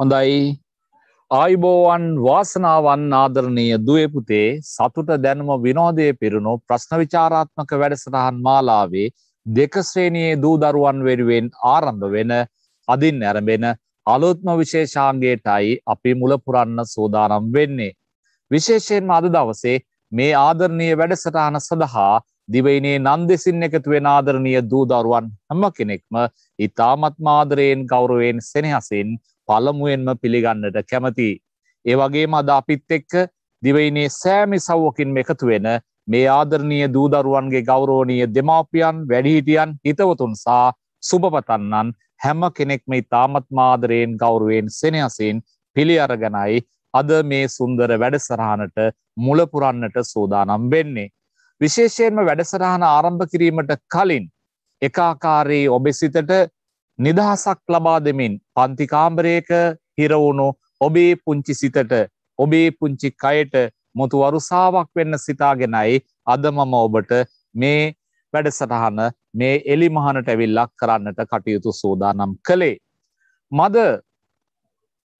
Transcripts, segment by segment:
හොඳයි ආයිබෝවන් වාසනාවන් ආදරණය දුවපුතේ සතුට දැනුම විනෝදය පිරුණු ප්‍රශ්න විචාරාත්මක වැඩසටහන් මාලාවේ දෙකශ්‍රේණයේ දූදරුවන් වෙනුවෙන් ආරම්භ වෙන අදින් ඇරඹෙන අලුත්ම විශේෂාන්ගේටයි අපි මුලපුරන්න සූදානම් වෙන්නේ. විශේෂයෙන්ම අද දවසේ මේ ආදරණය වැඩසටහන සඳහා දිවයිනේ නන්දෙසින් එකතු වෙන ආදරණීය දූදරුවන් හැම කෙනෙක්ම ඉතාමත් මාදරයෙන් ගෞරවයෙන් සෙනෙහසින් පළමුුවෙන්ම පිළිගන්නට කැමති. ඒ වගේම අද අපිත් එක්ක දිවයිනේ සෑමි සව්වකින් එකතු වෙන මේ ආදරණීය දූදරුවන්ගේ ගෞරෝණීය දෙමාපියන් වැඩිහිටියන් හිතවතුන් සා සුභපතන්නන් හැම කෙනෙක්ම ඉතාමත් මාදරයෙන් ගෞරුවෙන් සෙනයසින් පිළි අරගනයි අද මේ සුන්දර වැඩසරහනට මුලපුරන්නට සූදානම් වෙන්නේ. විශේෂයෙන්ම වැඩසරහන ආරම්භ කිරීමට කලින් එකාකාරයේ ඔබෙසිතට නිදහසක් ලබා දෙමින් පන්තිකාම්බරයක හිරවුණු ඔබේ පුංචි සිතට ඔබේ පුංචි කයට මුතු වරුසාවක් වෙන්න සිතාගෙනයි අද මම ඔබට මේ වැඩසටහන මේ එලිමහනට ඇවිල්ලක් කරන්නට කටයුතු සූදානම් කළේ. මද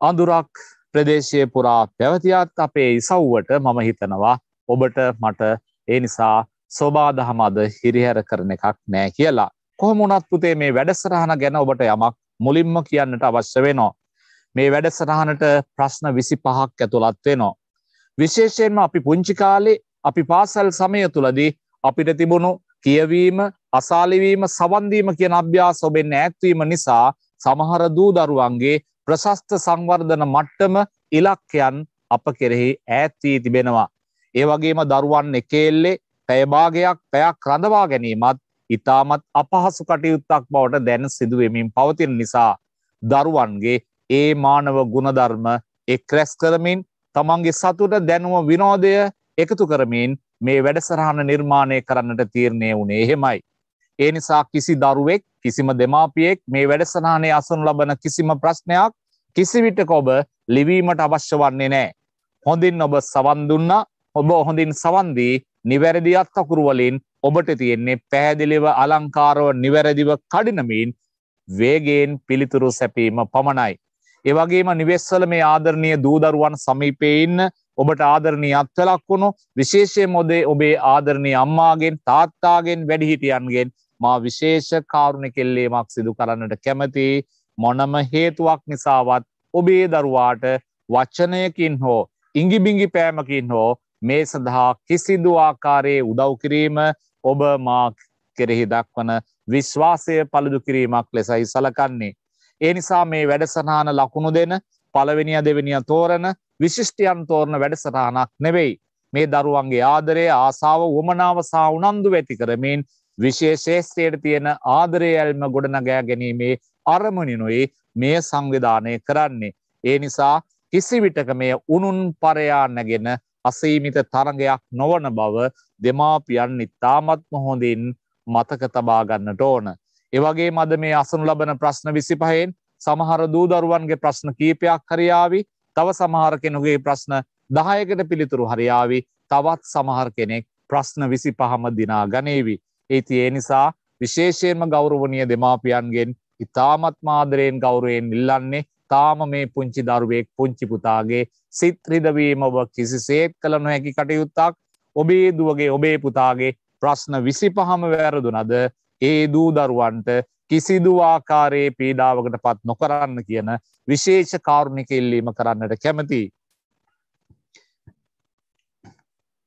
අඳුරක් ප්‍රදේශය පුරා පැවතියත් අපේ ඉසව්වට මම හිතනවා ඔබට මට ඒ නිසා ස්වබාදහමද හිරිහැර කරන එකක් නෑ කියලා. කොහොම වුණත් පුතේ මේ වැඩසටහන ගැන ඔබට යමක් මුලින්ම කියන්නට අවශ්‍ය වෙනවා. මේ වැඩසටහනට ප්‍රශ්න 25ක් ඇතුළත් වෙනවා. විශේෂයෙන්ම අපි පුංචි කාලේ අපි පාසල් සමය තුලදී අපිට තිබුණු කියවීම, අසාලිවීම, සවන් දීම කියන අභ්‍යාස ඔබෙන් ඈත්වීම නිසා සමහර දූ දරුවන්ගේ ප්‍රශස්ත සංවර්ධන මට්ටම ඉලක්කයන් අප කෙරෙහි ඈත් වී තිබෙනවා. ඒ වගේම දරුවන් එකෙල්ලේ පැය භාගයක් පැයක් රඳවා ගැනීමත් ඉතාමත් අපහසු කටයුත්තක් බවට දැන සිදුවමින් පවතින නිසා දරුවන්ගේ ඒ මානව ගුණධර්ම එක් රැස් කරමින් තමන්ගේ සතුට දැනුව විනෝදය එකතු කරමින් මේ වැඩසරහන නිර්මාණය කරන්නට තීරණය වුණේ එහෙමයි. ඒ නිසා කිසි දරුවෙක් කිසිම දෙමාපියෙක් මේ වැඩසනානය අසුන් ලබන කිසිම ප්‍රශ්නයක් කිසිවිටක ඔබ ලිවීමට අවශ්‍ය වන්නේ නෑ. හොඳින් ඔබ සවන්දුන්න ඔබ හොඳින් සවන්දී නිවැරදිත් අකුරුවලින් ඔබට තියෙන්නේ පැහැදිලිව අලංකාරව නිවැරදිව කඩිනමින් වේගයෙන් පිළිතුරු සැපීම පමණයි. ඒවගේම නිවෙස්වල මේ ආදරණය දූදරුවන් සමීපයඉන්න ඔබට ආදරණී අත්වලක් වුණු විශේෂය මොදේ ඔබේ ආදරණය අම්මාගෙන් තාත්තාගෙන් වැඩිහිටියන්ගෙන් මා විශේෂ කාරුණ කෙල්ලේමක් සිදු කරන්නට කැමති මොනම හේතුවක් නිසාවත් ඔබේ දරුවාට වච්චනයකින් හෝ ඉංගිබිංගි පෑමකින් හෝ මේ සඳහා කිසිදු ආකාරයේ උදව් කිරීම ඔබ මා කෙරෙහි දක්වන විශ්වාසය පළුදු කිරීමක් ලෙසයි සලකන්නේ. ඒ නිසා මේ වැඩසටහන ලකුණු දෙන පළවෙනිය දෙවෙනිය තෝරන විශිෂ්ටයන් තෝරන වැඩසටහනක් නෙවෙයි. මේ දරුවන්ගේ ආදරය ආසාව වමනාව සහ උනන්දු වෙති කරමින් විශේෂ ශේෂ්ත්‍රයට තියෙන ආදරය ඇල්ම ගොඩනගා ගැනීමේ අරමුණිනුයි මේ සංවිධානය කරන්නේ. ඒ නිසා කිසිවිටක මේ උනුන් පරයා නැගෙන අසීමිත තරගයක් නොවන බව දෙමාපියන් ඉතාමත්ම හොඳින් මතක තබා ගන්නට ඕන. එවගේ මද මේ අසනු ලබන ප්‍රශ්න විසිපහෙන් සමහර දූදරුවන්ගේ ප්‍රශ්න කීපයක් හරියාවි තව සමහර කෙනුගේ ප්‍රශ්න දහයකට පිළිතුරු හරියාවි තවත් සමහර කෙනෙක් ප්‍රශ්න විසි පහම දිනා ගනේවි. ඒති ඒ නිසා විශේෂයෙන්ම ගෞරවනය දෙමාපියන්ගෙන් ඉතාමත් මාදරයෙන් ගෞරයෙන් ඉල්ලන්නේ තාම මේ පුංචි දරුවෙක් පුංචිපුතාගේ සිත්‍රිදවීම ඔබ කිසිසේත් කළ නොහැකි කටයුත්තක් ඔබේ දුවගේ ඔබේ පුතාගේ ප්‍රශ්න විසි පහම වැරදුනද ඒ දූ දරුවන්ට කිසිදු ආකාරයේ පීඩාවකට පත් නොකරන්න කියන විශේෂ කාරුණික ඉල්ලීම කරන්නට කැමති.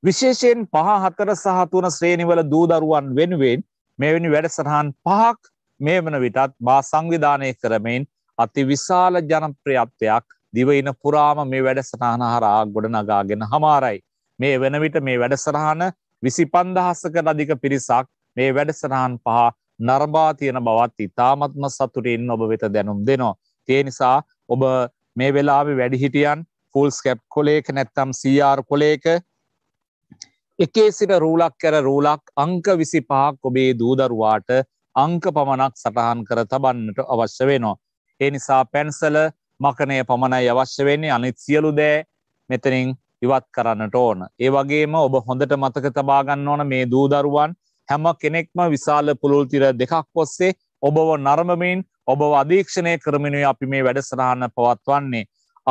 විශේෂයෙන් පහ හතර සහ තුන ශ්‍රේණිවල දූදරුවන් වෙනුවෙන් මෙවැනි වැඩසටහන් පහක් මේ වන විටත් බා සංවිධානය කරමින් අති විශාල ජනප්‍රියත්වයක් දිවයින පුරාම මේ වැඩසටහන හරා ගොඩනගාගෙන හමාරයි. මේ වෙන විට මේ වැඩසටහන 25000කට අධික පිරිසක් මේ වැඩසටහන් පහ නරඹා තියෙන බවත් ඉතාමත්ම සතුටින් ඔබ වෙත දැනුම් දෙනවා. ඒ නිසා ඔබ මේ වෙලාවේ වැඩිහිටියන් ෆුල් ස්කැප් කොලේක නැත්තම් CR කොලේක එකේ සිට රූලක් කර රූලක් අංක 25ක් ඔබේ දූ දරුවාට අංක පමණක් සටහන් කර තබන්නට අවශ්‍ය වෙනවා. ඒ නිසා පැන්සල මකනය පමණයි අවශ්‍ය වෙන්නේ අනිත් සියලු දෑ මෙතනින් ඉවත් කරන්නට ඕන. ඒ වගේම ඔබ හොඳට මතක තබාගන්න ඕන මේ දූදරුවන් හැම කෙනෙක්ම විශාල පුළුල්තිර දෙකක් ඔස්සේ ඔබව නරමමින් ඔබ අධීක්ෂණය කරමිනුයි අපි මේ වැඩසරහන්න පවත්වන්නේ.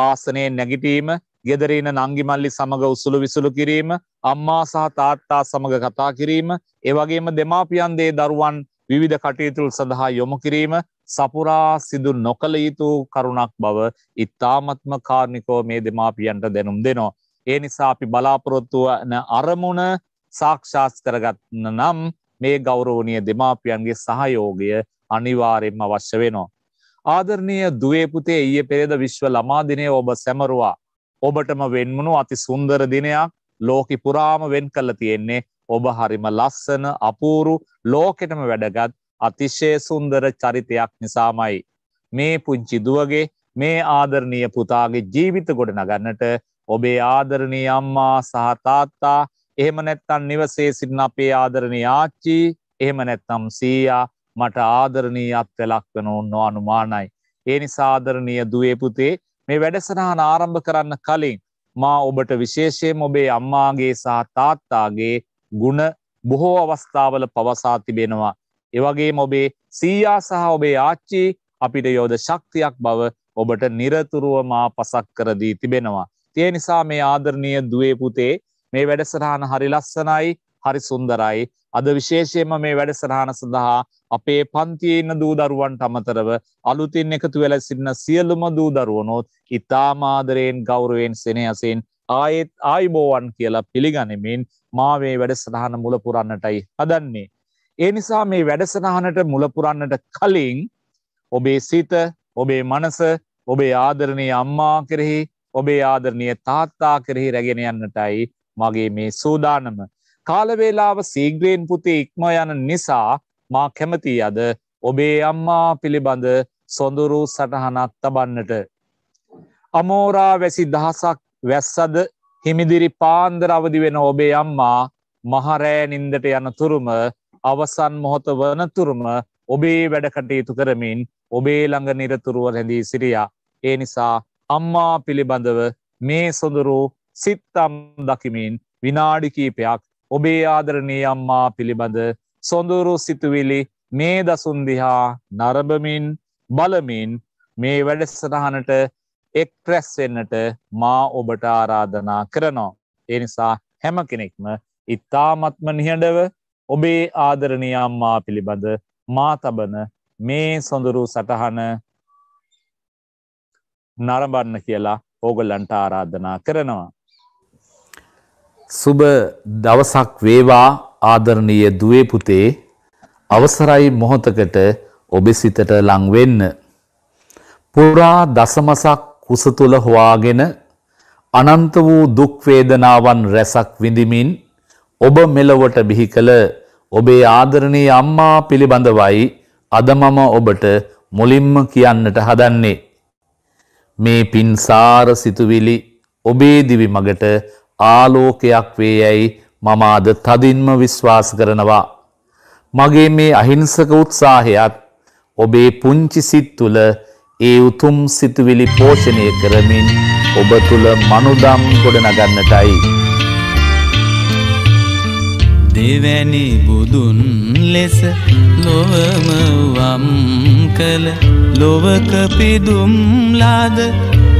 ආසනයේ නැගිටීම ගෙදරීන නංගිමල්ලි සමඟ උසුළු විසුළු කිරීම අම්මා සහ තාත්තා සමඟ කතා කිරීම ඒවගේම දෙමාපියන්දේ දරුවන් විධ කටයුතුල් සඳහා යොමු කිරීම සපුරා සිදු නොකළ යුතු කරුණක් බව ඉතාමත්ම කාරණිකෝ මේ දෙමාපියන්ට දෙනුම් දෙනවා. ඒ නිසා අපි බලාපොරොත්තු වන අරමුණ සාක්ෂාත් කරගන්න නම් මේ ගෞරවනීය දෙමාපියන්ගේ සහයෝගය අනිවාර්යෙන්ම අවශ්‍ය වෙනවා. ආදරණීය දුවේ පුතේ ඊයේ පෙරේද විශ්ව ළමා දිනය ඔබ සැමරුවා. ඔබටම වෙන්මුණු අති සුන්දර දිනයක් ලෝකෙ පුරාම වෙන් කළ තියෙන්නේ ඔබ හරිම ලස්සන අපූරු ලෝකෙටම වැඩගත් අතිශය සුන්දර චරිතයක් නිසාමයි. මේ පුංචි දුවගේ මේ ආදරණීය පුතාගේ ජීවිත ගොඩනගන්නට ඔබේ ආදරණීය අම්මා සහ තාත්තා එහෙම නැත්නම් නිවසේ සිටින අපේ ආදරණීය ආච්චි එහෙම නැත්නම් සීයා මට ආදරණීයත්වයට ලක් වෙනවන්න අනුමානයි. ඒ නිසා ආදරණීය දුවේ පුතේ මේ වැඩසටහන ආරම්භ කරන්න කලින් මා ඔබට විශේෂයෙන් ඔබේ අම්මාගේ සහ තාත්තාගේ ಗುಣ බොහෝ අවස්ථාවල පවසා තිබෙනවා. එවගේ මොබේ සීයා සහ ඔබේ ආච්චි අපිට යෝධ ශක්තියක් බව ඔබට නිරතුරුව මා පසක් කරදී තිබෙනවා. තිය නිසා මේ ආදරණය දුවේ පුතේ මේ වැඩසරහන හරි ලස්සනයි හරි සුන්දරයි. අද විශේෂයෙන්ම මේ වැඩසරහන සඳහා අපේ පන්තියේ ඉන්න දූ දරුවන්ට අමතරව අලුතින් එකතු වෙලා සිටින සියලුම දූ දරුවනොත් ඉතාම ආදරයෙන් ගෞරවයෙන් සෙනෙහසෙන් ආයෙත් ආයිබෝවන් කියලා පිළිගනිමින් මා මේ වැඩසටහන මුල පුරන්නටයි හදන්නේ. ඒ නිසා මේ වැඩසටහනට මුල පුරන්නට කලින් ඔබේ සිත, ඔබේ මනස, ඔබේ ආදරණීය අම්මා කෙරෙහි, ඔබේ ආදරණීය තාත්තා කෙරෙහි රැගෙන යන්නටයි මගේ මේ සූදානම. කාලවේලාව සීග්‍රයෙන් පුතේ ඉක්ම යන නිසා මා කැමතියි අද ඔබේ අම්මා පිළිබඳ සොඳුරු සටහනක් තබන්නට. අමෝරා වැසි දහසක් වැස්සද හිමිදිරි පාන්දර අවදි වෙන ඔබේ අම්මා මහරෑ නින්දට යන තුරුම අවසන් මොහොත වනතුරුම ඔබේ වැඩකටයුතු කරමින් ඔබේ ළඟ නිරතුරුව හැඳී සිරියා. ඒ නිසා අම්මා පිළිබඳව මේ සොඳුරු සිත්තම් දකිමින් විනාඩි කීපයක් ඔබේ ආදරණී අම්මා පිළිබඳ සොඳුරු සිතුවිලි මේ දසුන්දිහා නරඹමින් බලමින් මේ වැඩසටහනට එක් ප්‍රැස්වෙන්නට මා ඔබට ආරාධනා කරනවා. ඒ නිසා හැම කෙනෙක්ම ඉතාමත්ම නිහඬව ඔබේ ආදරණය අම්මා පිළිබඳ මා තබන මේ සොඳුරු සටහන නරඹන්න කියලා ඕගොල්ලන්ට ආරාධනා කරනවා. සුබ දවසක් වේවා ආදරණීය දුවේ පුතේ අවසරයි මොහොතකට ඔබ සිතට ලං වෙන්න. පුරා දසමසක් කුස තුල හොවාගෙන අනන්ත වූ දුක් වේදනාවන් රැසක් විඳිමින් ඔබ මෙලොවට බිහි කළ ඔබේ ආදරණී අම්මා පිළිබඳවයි අද මම ඔබට මුලින්ම කියන්නට හදන්නේ. මේ පින්සාර සිතුවිලි ඔබේ දිවි මගට ආලෝකයක් වේ යැයි මම අද තදින්ම විශ්වාස කරනවා. මගේ මේ අහිංසක උත්සාහයත් ඔබේ පුංචි සිත් තුළ ඒ උතුම් සිතුවිලි පෝෂණය කරමින් ඔබ තුළ මනුදම් ගොඩනගන්නටයි. දෙවැනි බුදුන් ලෙස ලොවම වම් කළ ලොවක පිදුම් ලාද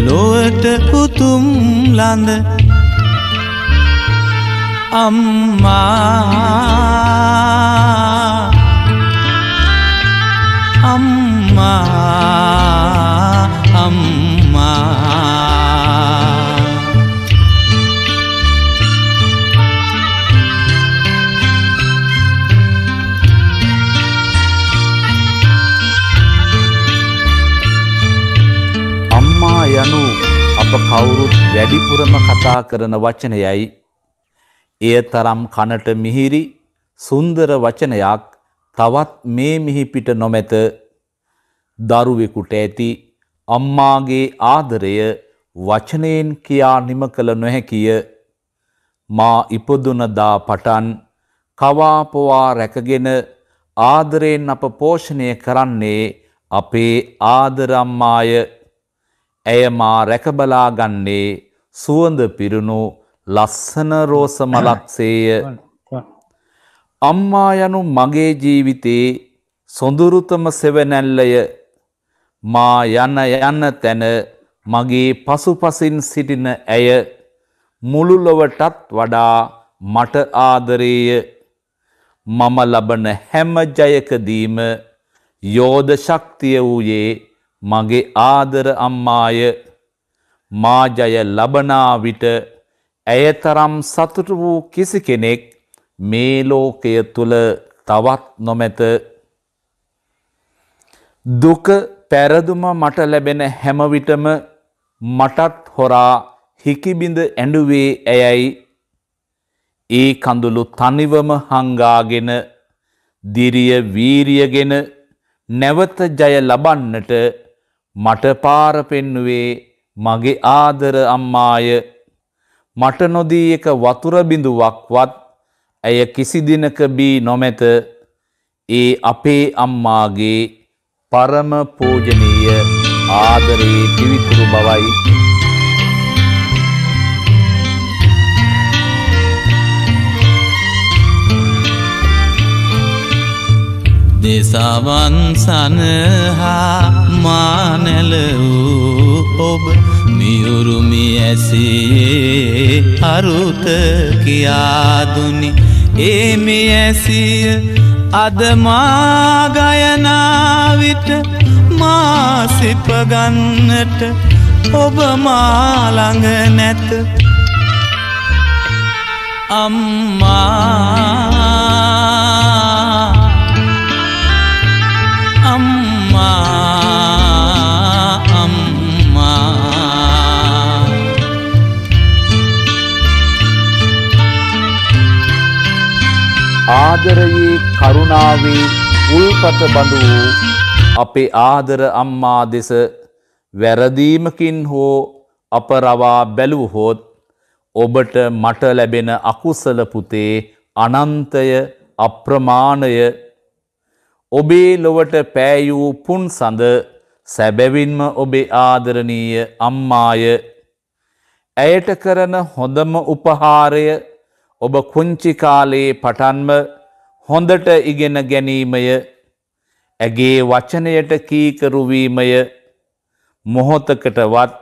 ලොවට පුතුම් ලඳ අම්මා කවුරුත් වැඩිපුරම කතා කරන වචනයයි. එය තරම් කනට මිහිරි සුන්දර වචනයක් තවත් මේ මිහිපිට නොමැත දරුවෙකුට ඇති අම්මාගේ ආදරය වචනයෙන් කියා නිම කළ නොහැකිය මා ඉපදුනදා පටන් කවාපොවා රැකගෙන ආදරයෙන් අප පෝෂණය කරන්නේ අපේ ආදරම්මාය ඇය මා රැකබලා ගන්නේ සුවඳ පිරුණු ලස්සන රෝස මලක්සේය. අම්මා යනු මගේ ජීවිතේ සොඳුරුතම සෙවනැල්ලය මා යන යන තැන මගේ පසුපසින් සිටින ඇය මුළු ලොවටත් වඩා මට ආදරේය. මම ලබන හැම ජයකදීම යෝධ ශක්තිය වූයේ මගේ ආදර අම්මාය මාජය ලබනා විට ඇයතරම් සතුට වූ කිසි කෙනෙක් මේ ලෝකය තුල තවත් නොමැත දුක පැරදුම මට ලැබෙන හැම විටම මටත් හොරා හිකිබිඳ ඇඬුවේ ඇයයි ඒ කඳුළු තනිවම හංගාගෙන දිරිය වීරියගෙන නැවත ජය ලබන්නට මට පාර පෙන්නුවේ මගේ ආදර අම්මාය මට නොදී එක වතුර බිඳුවක්වත් ඇය කිසි දිනක බී නොමැත ඒ අපේ අම්මාගේ පරම පූජනීය ආදරේ පිවිතුරු බවයි දෙසවන් සනහා මානැල වූ ඔබ මියුරුමි ඇසේ අරුත කියාදුනි ඒමි ඇසිය අදමාගයනාවිට මාසිපගන්නට ඔබ මාළඟ නැත අම්මා ආදරයේ කරුණාවේ උල්පත බඳු වූ අපේ ආදර අම්මා දෙස වැරදීමකින් හෝ අපරවා බැලූහොත් ඔබට මට ලැබෙන අකුසල පුතේ අනන්තය අප්‍රමාණය ඔබේ ලොවට පෑයූ පුන් සඳ සැබැවින්ම ඔබේ ආදරණීය අම්මාය ඇයට කරන හොඳම උපහාරය ඔබ කුංචි කාලයේ පටන්ම හොඳට ඉගෙන ගැනීමය ඇගේ වචනයට කීකරුවීමය මොහොතකටවත්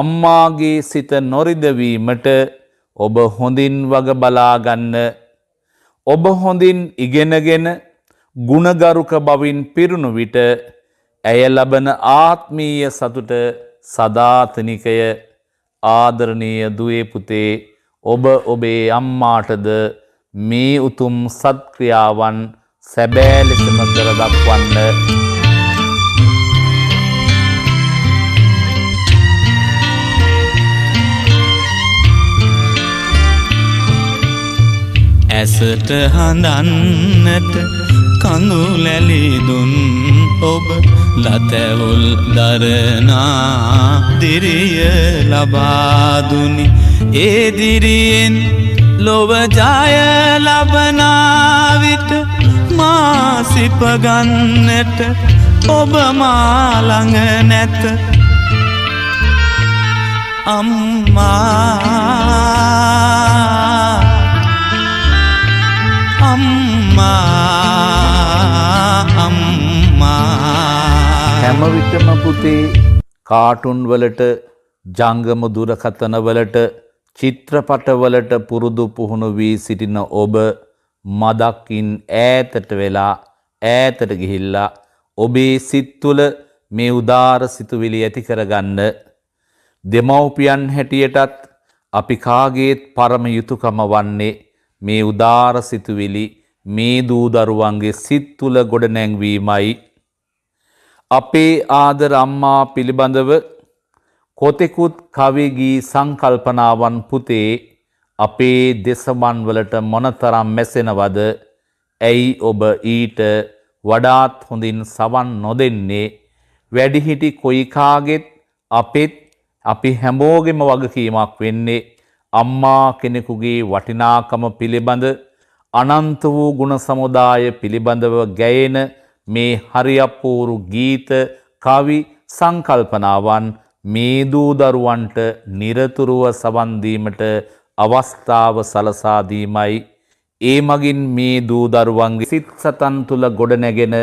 අම්මාගේ සිත නොරිදවීමට ඔබ හොඳින් වග බලාගන්න ඔබ හොඳින් ඉගෙනගෙන ගුණගරුක බවින් පිරුණු විට ඇය ලබන ආත්මීය සතුට සදාතනිකය ආදරණීය දුවේ පුතේ ඔබ ඔබේ අම්මාටද මේ උතුම් සත්ක්‍රියාවන් සැබෑ ලෙසම කර දක්වන්න. ඇසට හඳන්නට කඳුලැලි දුන් ඔබ තතැවුල් දරනා දිරිය ලබාදුනි ඒදිරියෙන් ලොවජය ලබනාවිට මාසිපගන්නට ඔබ මාළඟ නැත අම්මා අම්මා හැම විටම පුතේ කාටුන් වලට ජංගම දුරකථන වලට චිත්‍රපට වලට පුරුදු පුහුණු වී සිටින ඔබ මදකින් ඈතට වෙලා ඈතට ගිහිල්ලා ඔබේ සිත් තුළ මේ උදාර සිතුවිලි ඇති කරගන්න දෙමව්පියන් හැටියටත් අපි කාගේත් පරම යුතුයකම වන්නේ මේ උදාර සිතුවිලි මේ දූ දරුවන්ගේ සිත් තුළ ගොඩනැංවීමයි අපේ ආදර අම්මා පිළිබඳව කොතෙකුත් කවිගී සංකල්පනාවන් පුතේ අපේ දෙසමන් වලට මොනතරම් මැසෙනවද ඇයි ඔබ ඊට වඩාත් හොඳින් සවන් නොදෙන්නේ වැඩිහිටි කොයිකාගෙත් අපෙත් අපි හැමෝගෙම වගකීමක් වෙන්නේ අම්මා කෙනෙකුගේ වටිනාකම පිළිබඳ අනන්ත වූ ගුණ සමුදාය පිළිබඳව ගැයෙන මේ හරිපූරු ගීත කවි සංකල්පනාවන් මේ දූදරුවන්ට නිරතුරුව සවන්දීමට අවස්ථාව සලසාදීමයි. ඒ මගින් මේ දූදරුවන්ගේ සිත් සතන් තුළ ගොඩනැගෙන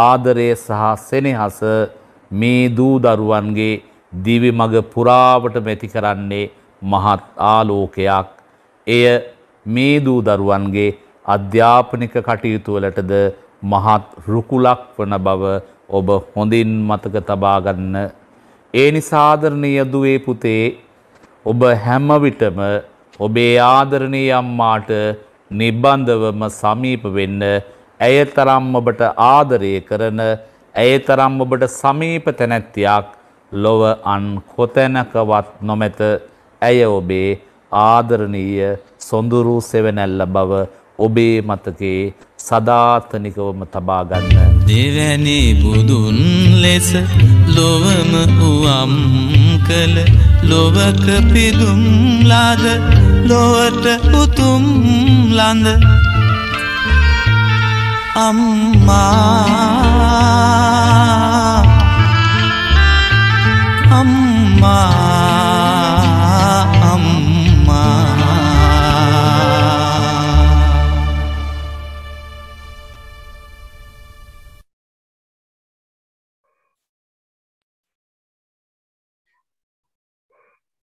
ආදරය සහ සෙනෙහස මේ දූදරුවන්ගේ දිවි මග පුරාවට මෙති කරන්නේ මහත් ආලෝකයක්. එය මේ දූදරුවන්ගේ අධ්‍යාපනික කටයුතුවලටද මහත් රුකුලක් වන බව ඔබ හොඳින් මතක තබාගන්න. ඒ නිසාදරණය දුවේ පුතේ ඔබ හැම විටම ඔබේ ආදරණීය අම්මාට නිබ්බන්ධවම සමීප වෙන්න ඇය තරම් ඔබට ආදරය කරන ඇය තරම් ඔබට සමීප තැනැත්තියක් ලොව අන් කොතැනකවත් නොමැත ඇය ඔබේ ආදරණීය සොඳුරු සෙවනැල්ල බව ඔබේ මතකේ සදාතනිකවම තබාගන්න. දෙවැනි බුදුන් ලෙස ලොවම වුවම් කළ ලොවක පිදුම් ලාද ලොවට උතුම් ලඳ අම්මා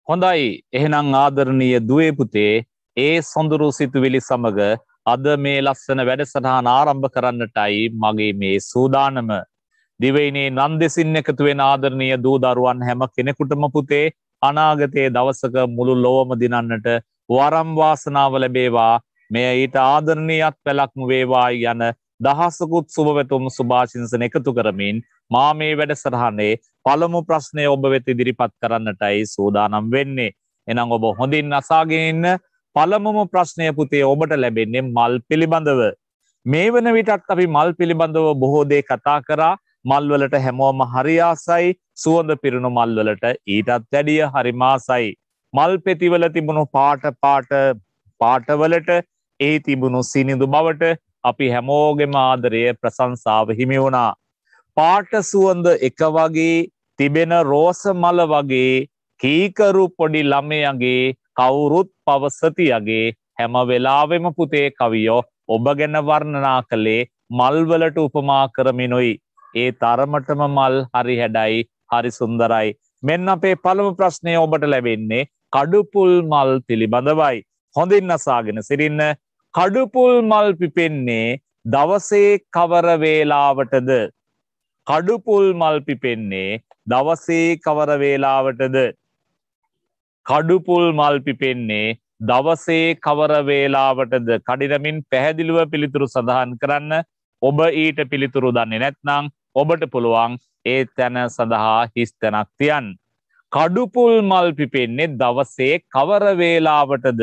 හොඳයි එහෙනම් ආදරණීය දුවේ පුතේ ඒ සොඳුරු සිතුවිලි සමග අද මේ ලස්සන වැඩසටහන ආරම්භ කරන්නටයි මගේ මේ සූදානම. දිවයිනේ නන්දෙසින් එකතු වෙන ආදරණීය දූ දරුවන් හැම කෙනෙකුටම පුතේ අනාගතයේ දවසක මුළු ලොවම දිනන්නට වරම් වාසනාව ලැබේවා. මෙය ඊට ආදරණීයත් පැලක්ම වේවා යන දහසකුත් සුබවැතුම් සුභාශිංසන එකතු කරමින් මා මේ වැඩසටහනේ පළමු ප්‍රශ්නය ඔබ වෙත ඉදිරිපත් කරන්නටයි සූදානම් වෙන්නේ. එනම් ඔබ හොඳින් අසාගෙන ඉන්න පළමුම ප්‍රශ්නය පුතේ ඔබට ලැබෙන්නේ මල් පිළිබඳව. මේ වන විටත් අපි මල් පිළිබඳව බොහෝ දේ කතා කරා. මල් වලට හැමෝම හරි ආසයි. සුවඳ පිරුණු මල් වලට ඊටත් වැඩිය හරිම ආසයි. මල් පෙතිවල තිබුණු පාට පාට පාටවලට ඒ තිබුණු සිනිඳු බවට අපි හැමෝගෙම ආදරය ප්‍රශංසාව හිමි වුණා. පාට සුවඳ එක වගේ තිබෙන රෝස මල වගේ කීකරු පොඩි ළමයගේ කවුරුත් පවසතියගේ හැම වෙලාවෙම පුතේ කවියෝ ඔබ ගැන වර්ණනා කළේ මල්වලට උපමා කරමිනුයි. ඒ තරමටම මල් හරි හැඩයි හරි සුන්දරයි. මෙන්න අපේ පළමු ප්‍රශ්නය ඔබට ලැබෙන්නේ කඩුපුල් මල් පිළිබඳවයි. හොඳින් අසාගෙන සිරින්න කඩුපුල් මල් පිපෙන්නේ දවසේ කවර වේලාවටද කඩුපුල් මල් පිපෙන්නේ දවසේ කවර වේලාවටද කඩුපුල් මල් පිපෙන්නේ දවසේ කවර වේලාවටද කඩිනමින් පැහැදිලිව පිළිතුරු සඳහන් කරන්න ඔබ ඊට පිළිතුරු දන්නේ නැත්නම් ඔබට පුළුවන් ඒ තැන සඳහා හිස්තැනක් තියන් කඩුපුල් මල් පිපෙන්නේ දවසේ කවර වේලාවටද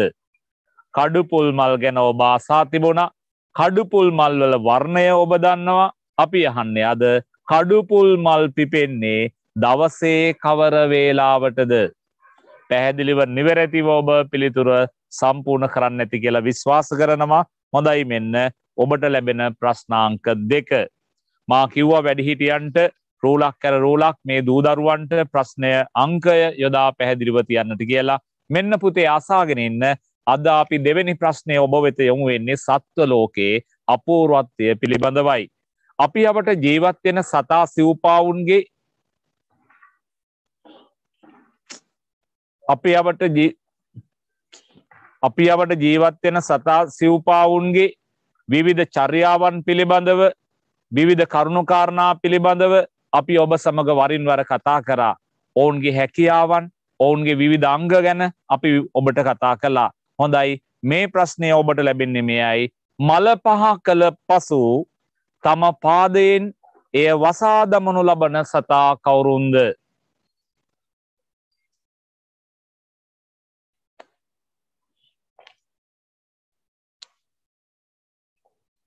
කඩුපුල් මල් ගැන ඔබ ආසා තිබුණා කඩුපුල් මල් වල වර්ණය ඔබ දන්නවා අපි අහන්නේ අද කඩුපුල් මල් පිපෙන්නේ දවසේ කවර වේලාවටද පැහැදිලිව නිවැරැතිව ඔබ පිළිතුර සම්පූර්ණ කරන්න ඇති කියලා විශ්වාස කරනවා හොඳයි මෙන්න ඔබට ලැබෙන ප්‍රශ්නාංක දෙක මා කිව්වා වැඩිහිටියන්ට රූලක් කර රූලක් මේ දූදරුවන්ට ප්‍රශ්නය අංකය යොදා පැහැදිලිව තියන්නට කියලා මෙන්න පුතේ අසාගෙන ඉන්න අද අපි දෙවැනි ප්‍රශ්නය ඔබ වෙත යොමු වෙන්නේ සත්ව ලෝකයේ අපූර්වත්වය පිළිබඳවයි අපි අපට ජීවත් වෙන සතා සිව්පාවුන්ගේ අපි අපට අපි අපට ජීවත් වෙන සතා සිව්පාවුන්ගේ විවිධ චර්යාවන් පිළිබඳව විවිධ කරුණුකාරණා පිළිබඳව අපි ඔබ සමඟ වරින් වර කතා කරා ඔවුන්ගේ හැකියාවන් ඔවුන්ගේ විවිධ අංග ගැන අපි ඔබට කතා කළා හොඳයි මේ ප්‍රශ්නය ඔබට ලැබෙන්නේ මෙයයි මල පහ කළ පසු තම පාදයෙන් එය වසාදමනු ලබන සතා කවුරුන්ද.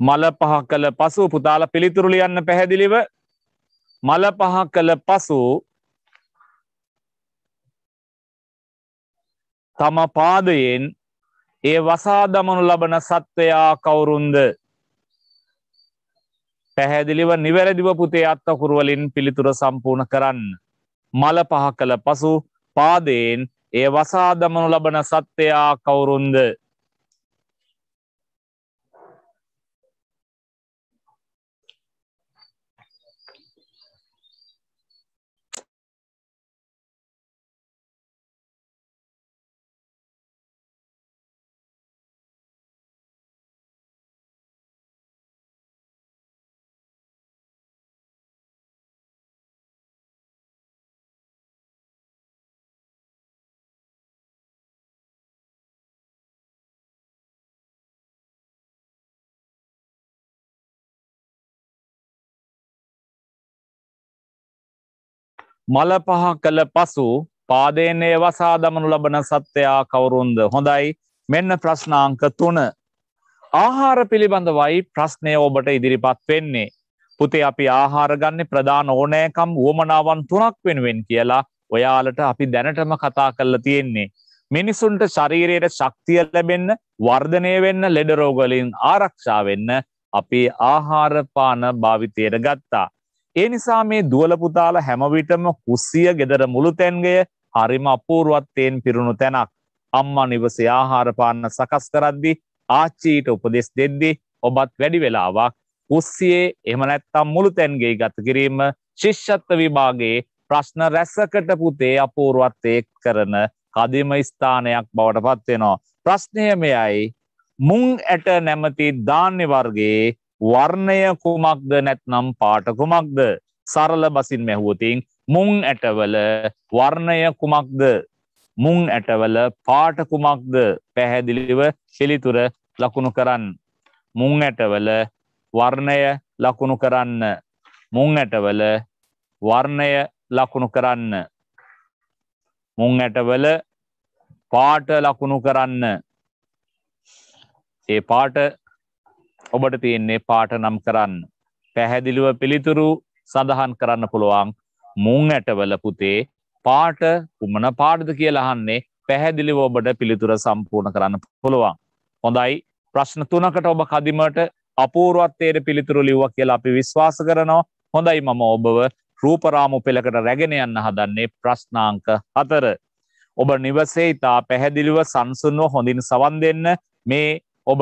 මල පහ කළ පසු පුතාල පිළිතුරු ලියන්න පැහැදිලිව මල පහ කළ පසු තම පාදයෙන් ඒ වසාදමනු ලබන සත්වයා කවුරුන්ද පැහැදිලිව නිවැරදිව පුතේ අත්තකුරුවලින් පිළිතුර සම්පූර්ණ කරන්න. මල පහ කළ පසු පාදයෙන් ඒ වසා දමනු ලබන සත්‍යයා කවුරුන්ද මල පහ කළ පසු පාදයනය වසා දමනු ලබන සත්වයා කවුරුන්ද හොඳයි මෙන්න ප්‍රශ්නාංක තුන. ආහාර පිළිබඳවයි ප්‍රශ්නය ඔබට ඉදිරිපත් වෙන්නේ. පුතේ අපි ආහාරගන්න ප්‍රධාන ඕනෑකම් වුවමනාවන් තුනක් වෙනුවෙන් කියලා ඔයාලට අපි දැනටම කතා කරලා තියෙන්නේ. මිනිසුන්ට ශරීරයට ශක්තිය ලැබෙන්න වර්ධනය වෙන්න ලෙඩරෝගලින් ආරක්ෂා වෙන්න අපි ආහාරපාන භාවිතයට ගත්තා. ඒ නිසා මේ දුවල පුතාලා හැම විටම කුස්සිය ගෙදර මුළු තැන්ගය හරිම අපූර්වත්වයෙන් පිරුණු තැනක්. අම්මා නිවසේ ආහාර පාන සකස් කරද්දී ආච්චීට උපදෙස් දෙද්දී ඔබත් වැඩි වෙලාවක් කුස්සියේ එහෙම නැත්නම් මුළු තැන්ගේ ගත කිරීම ශිෂ්‍යත්ව විභාගයේ ප්‍රශ්න රැසකට පුතේ අපූර්වත්වයේ කරන කදිම ස්ථානයක් බවට පත් වෙනවා. ප්‍රශ්නය මෙයයි මුං ඇට නැමති ධාන්‍ය වර්ගයේ වර්ණය කුමක්ද නැත්නම් පාට කුමක්ද සරල බසින් මැහුවතින් මුං ඇටවල වර්ණය කුමක්ද මුං ඇටවල පාට කුමක්ද පැහැදිලිව ශෙලිතුර ලකුණු කරන්න මුං ඇටවල වර්ණය ලකුණු කරන්න මුං ඇටවල වර්ණය ලකුණු කරන්න මුං ඇටවල පාට ලකුණු කරන්න ඒ පාට ඔබට තියෙන්නේ පාට නම් කරන්න. පැහැදිලිව පිළිතුරු සඳහන් කරන්න පුළුවන් මුං ඇටවල පුතේ පාට කුමන පාටද කියලාහන්නේ පැහැදිලිව ඔබට පිළිතුර සම්පූර්ණ කරන්න පුළුවන්. හොඳයි ප්‍රශ්න තුනකට ඔබ කදිමට අපූර්වත්තයට පිළිතුරු ලිව්වා කියලා අපි විශ්වාස කරනවා. හොඳයි මම ඔබව රූපරාමු පෙළකට රැගෙන යන්න හදන්නේ ප්‍රශ්නාංක හතර. ඔබ නිවසේ ඉතා පැහැදිලිව සංසුන්ව හොඳින් සවන් දෙන්න මේ ඔබ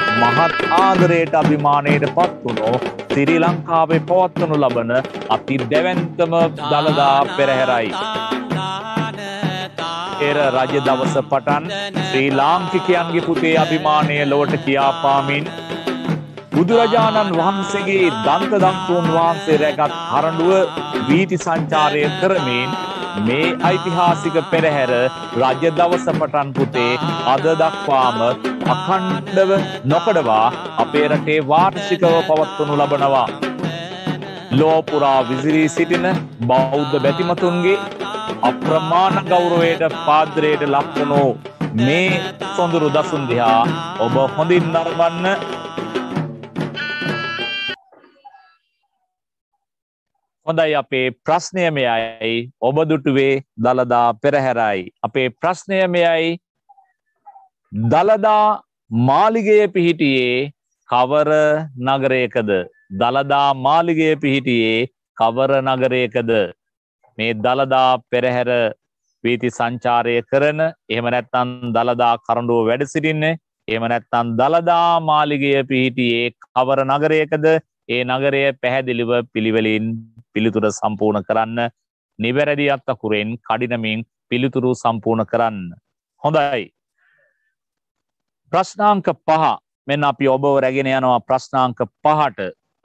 මහත් ආදරයට අභිමානයට පත්වුණෝ සිරි ලංකාවේ පවත්වනු ලබන අති දැවැන්තම දළදා පෙරහැරයි. එර රජ දවස පටන් ශ්‍රී ලාංකිකයන්ගේ පුතේ අභිමානය ලොවට කියාපාමින් බුදුරජාණන් වහන්සේගේ දන්ත දක්තුන් වහන්සේ රැගත් හරඩුව වීති සංචාරය කරමින් මේ ඓතිහාසික පෙරහැර රජ දවස පටන් පුතේ අද දක්වාම අඛණ්ඩව නොකඩවා අපේ රටේ වාර්ෂිකව පවත්වනු ලබනවා. ලෝ පුරා විසිරී සිටින බෞද්ධ බැතිමතුන්ගේ අප්‍රමාණ ගෞරවයට පාත්‍රයට ලක්වනෝ මේ සොඳුරු දසුන් දිහා ඔබ හොඳින් නරඹන්න හොඳයි අපේ ප්‍රශ්නය මෙයයි ඔබ දුටුවේ දළදා පෙරහැරයි. අපේ ප්‍රශ්නය මෙයයි දළදා මාලිගය පිහිටියේ කවර නගරයකද. දළදා මාලිගය පිහිටියේ කවර නගරයකද. මේ දළදා පෙරහැර වීති සංචාරය කරන එහෙම නැත්තන් දළදා කරඩුව වැඩසිරින්නේ එහෙම නැත්තන් දළදා මාලිගය පිහිටියේ කවර නගරයකද ඒ නගරය පැහැදිලිව පිළිවෙලින් පිළිතුර සම්පූර්ණ කරන්න නිවැරදි අත්තකුරෙන් කඩිනමින් පිළිතුරු සම්පූර්ණ කරන්න. හොඳයි. ප්‍රශ්නාංක පහ මෙන්න අපි ඔබව රැගෙන යනවා ප්‍රශ්නාංක පහට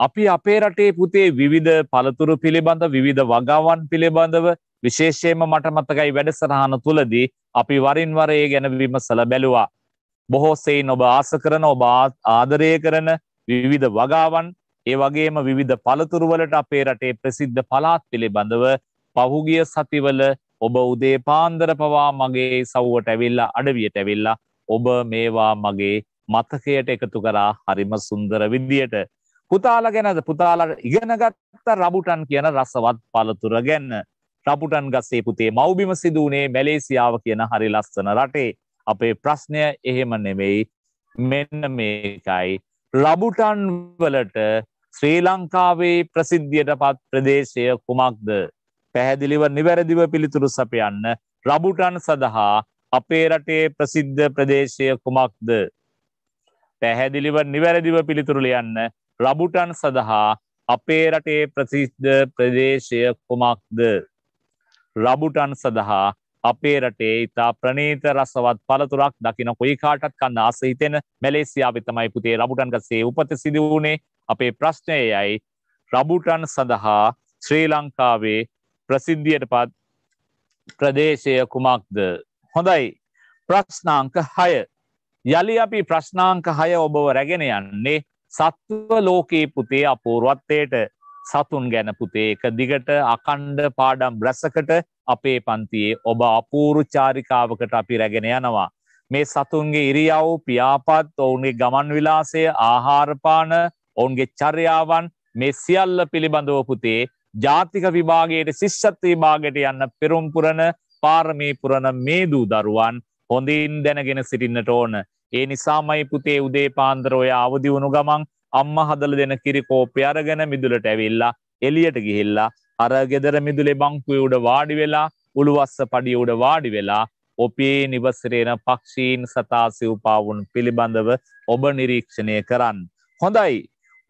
අපි අපේ රටේ පුතේ විවිධ පළතුරු පිළිබඳ විවිධ වගාවන් පිළිබඳව විශේෂයෙන්ම මට මතකයි වැඩසටහන තුලදී අපි වරින් වර ඒ ගැන විමසලා බැලුවා. බොහෝ සෙයින් ඔබ ආස කරන ඔබ ආදරය කරන විවිධ වගාවන් ඒ වගේම විවිධ පළතුරුවලට අපේ රටේ ප්‍රසිද්ධ පළාත් පිළිබඳව පහුගිය සතිවල ඔබ උදේ පාන්දර පවා මගේ සව්වට ඇවිල්ලා අඩවියට ඇවිල්ලා ඔබ මේවා මගේ මතකයට එකතු කරා හරිම සුන්දර විදියට පුතාලා ගැනද පුතාලාට ඉගෙනගත්ත රබුටන් කියන රසවත් පළතුර ගැන රබුටන් ගස්සේ පුතේ මව්බිම සිදු වුණේ මැලේසියාව කියන හරි ලස්සන රටේ අපේ ප්‍රශ්නය එහෙම නෙමෙයි මෙන්න මේකයි රබුටන් වලට ශ්‍රී ලංකාවේ ප්‍රසිද්ධියට පත් ප්‍රදේශය කුමක්ද පැහැදිලිව නිවැරදිව පිළිතුරු සපයන්න රබුටන් සඳහා අපේ රටේ ප්‍රසිද්ධ ප්‍රදේශය කුමක්ද පැහැදිලිව නිවැරදිව පිළිතුරු ලියන්න රබුටන් සඳහා අපේ රටේ ප්‍රසිද්ධ ප්‍රදේශය කුමක්ද රබුටන් සඳහා අපේ රටේ ඉතා ප්‍රනීත රසවත් පළතුරක් දකින කොයි කාටත් කන්න ආස හිතෙන මැලේසියාවේ තමයි පුතේ රබුටන් ගසේ උපත සිදු වුණේ අපේ ප්‍රශ්නය යයි රබුටන් සඳහා ශ්‍රී ලංකාවේ ප්‍රසිද්ධියට පත් ප්‍රදේශය කුමක්ද. හොඳයි ප්‍රශ්නාංක හය යළි අපි ප්‍රශ්නාංක හය ඔබව රැගෙන යන්නේ සත්ව ලෝකයේ පුතේ අපූර්වත්වයට සතුන් ගැන පුතේ එක දිගට අකණ්ඩ පාඩම් රැසකට අපේ පන්තියේ ඔබ අපූරු චාරිකාවකට අපි රැගෙන යනවා. මේ සතුන්ගේ ඉරියව් පියාපත් ඔවුන්ගේ ගමන් විලාසය ආහාරපාන ඔවුන්ගේ චර්යාවන් මේ සියල්ල පිළිබඳව පුතේ ජාතික විභාගයට ශිෂ්‍යත්ව විභාගයට යන්න පෙරම් පුරන පාරමී පුරන මේ දූ දරුවන් හොඳින් දැනගෙන සිටින්නට ඕන. ඒ නිසාමයි පුතේ උදේ පාන්දර ඔය අවදි වුණු ගමන් අම්මා හදලා දෙන කිරි කෝපය අරගෙන මිදුලට ඇවිල්ලා එළියට ගිහිල්ලා අර ගෙදර මිදුලේ බංකුවේ උඩ වාඩි වෙලා උළුවස්ස පඩිය උඩ වාඩි වෙලා ඔපේ නිවසරේන පක්ෂීන් සතා සිව්පාවුන් පිළිබඳව ඔබ නිරීක්ෂණය කරන්න. හොඳයි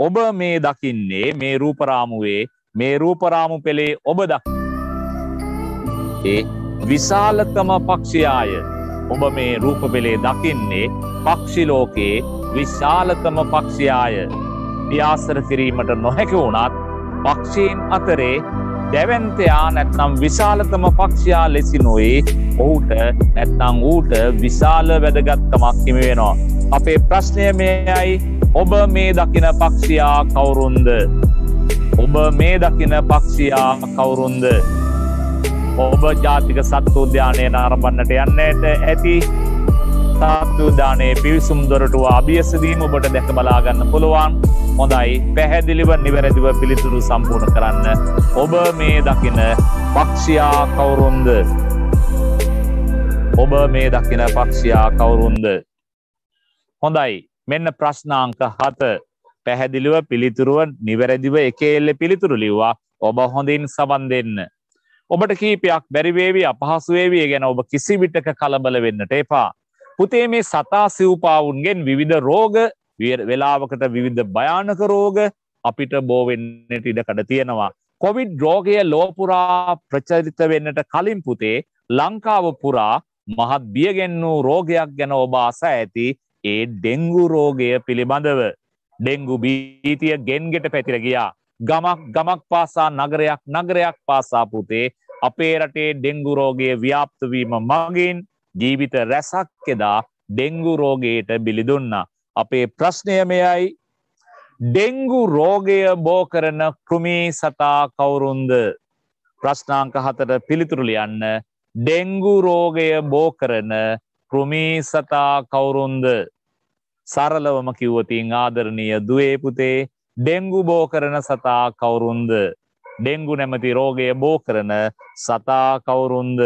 ඔබ මේ දකින්නේ මේ රූපරාමුවේ මේ රූපරාමු පෙළේ ඔබ දකි. ඒ විශාලතම පක්ෂයාය ඔබ මේ රූප පෙළේ දකින්නේ පක්ෂිලෝකයේ විශාලතම පක්ෂයාය ව්‍යාසර කිරීමට නොහැකි වුණත් පක්ෂීන් අතරේ දැවන්තයා නැත්නම් විශාලතම පක්ෂයා ලෙසිනොයි ඔහුට නැත්නම් ඌට විශාල වැදගත්කමක් හිමි වෙනවා. අපේ ප්‍රශ්නය මේයයි ඔබ මේ දකින පක්ෂයා කවුරුන්ද. ඔබ මේ දකින පක්ෂයා කවුරුන්ද. ඔබ ජාතික සත්තුෝද්‍යානය නරබන්නට යන්නට ඇති සත්තුදානයේ පිවිසුම් දොරටුව අභියසදීම ඔබට දැක බලාගන්න පුළුවන් හොඳයි පැහැදිලිව නිවැරදිව පිළිතුරු සම්පූර්ණ කරන්න ඔබ මේ දකින පක්ෂයා කවුරුන්ද ඔබ මේ දකින පක්ෂයා කවුරුන්ද හොඳයි මෙන්න ප්‍රශ්නාංක හත පැහැදිලිව පිළිතුරුව නිවැරදිව එක එල්ල පිළිතුරු ලිව්වා ඔබ හොඳින් සබන් දෙන්න. ඔබට කීපයක් බැරිවේවි අපහසුවේවිය ගැන ඔබ කිසි විටක කලබල වෙන්නට එපා. පුතේ මේ සතා සිව්පාවුන්ගෙන් විවිධ රෝග වෙලාවකට විවිධ භයානක රෝග අපිට බෝවෙන්නට ඉඩකඩ තියෙනවා. කොවිඩ් රෝගය ලෝපුරා ප්‍රචරිත වෙන්නට කලින් පුතේ ලංකාව පුරා මහත් බියගෙන් වූ රෝගයක් ගැන ඔබ අස ඇති ඒ ඩෙංගු රෝගය පිළිබඳව. ඩෙංගු බීතිය ගෙන්ගෙට පැතිර ගියා. ගමක් ගමක් පාසා නගරයක් නගරයක් පාසා පුතේ අපේ රටේ ඩෙංගු රෝගය ව්‍යාප්ත වීම මගින් ජීවිත රැසක් එදා ඩෙංගු රෝගයට බිලි දුන්නා. අපේ ප්‍රශ්නය මෙයයි ඩෙංගු රෝගය බෝ කරන කෘමි සතා කවුරුන්ද? ප්‍රශ්නාංක හතර පිළිතුරු ලියන්න. ඩෙංගු රෝගය බෝ කරන කෘමි සතා කවුරුන්ද? සරලවම කිව්වතින් ආදරණීය දුවේ පුතේ ඩෙංගු බෝ කරන සතා කවුරුන්ද? ඩෙංගු නැමති රෝගය බෝ කරන සතා කවුරුන්ද?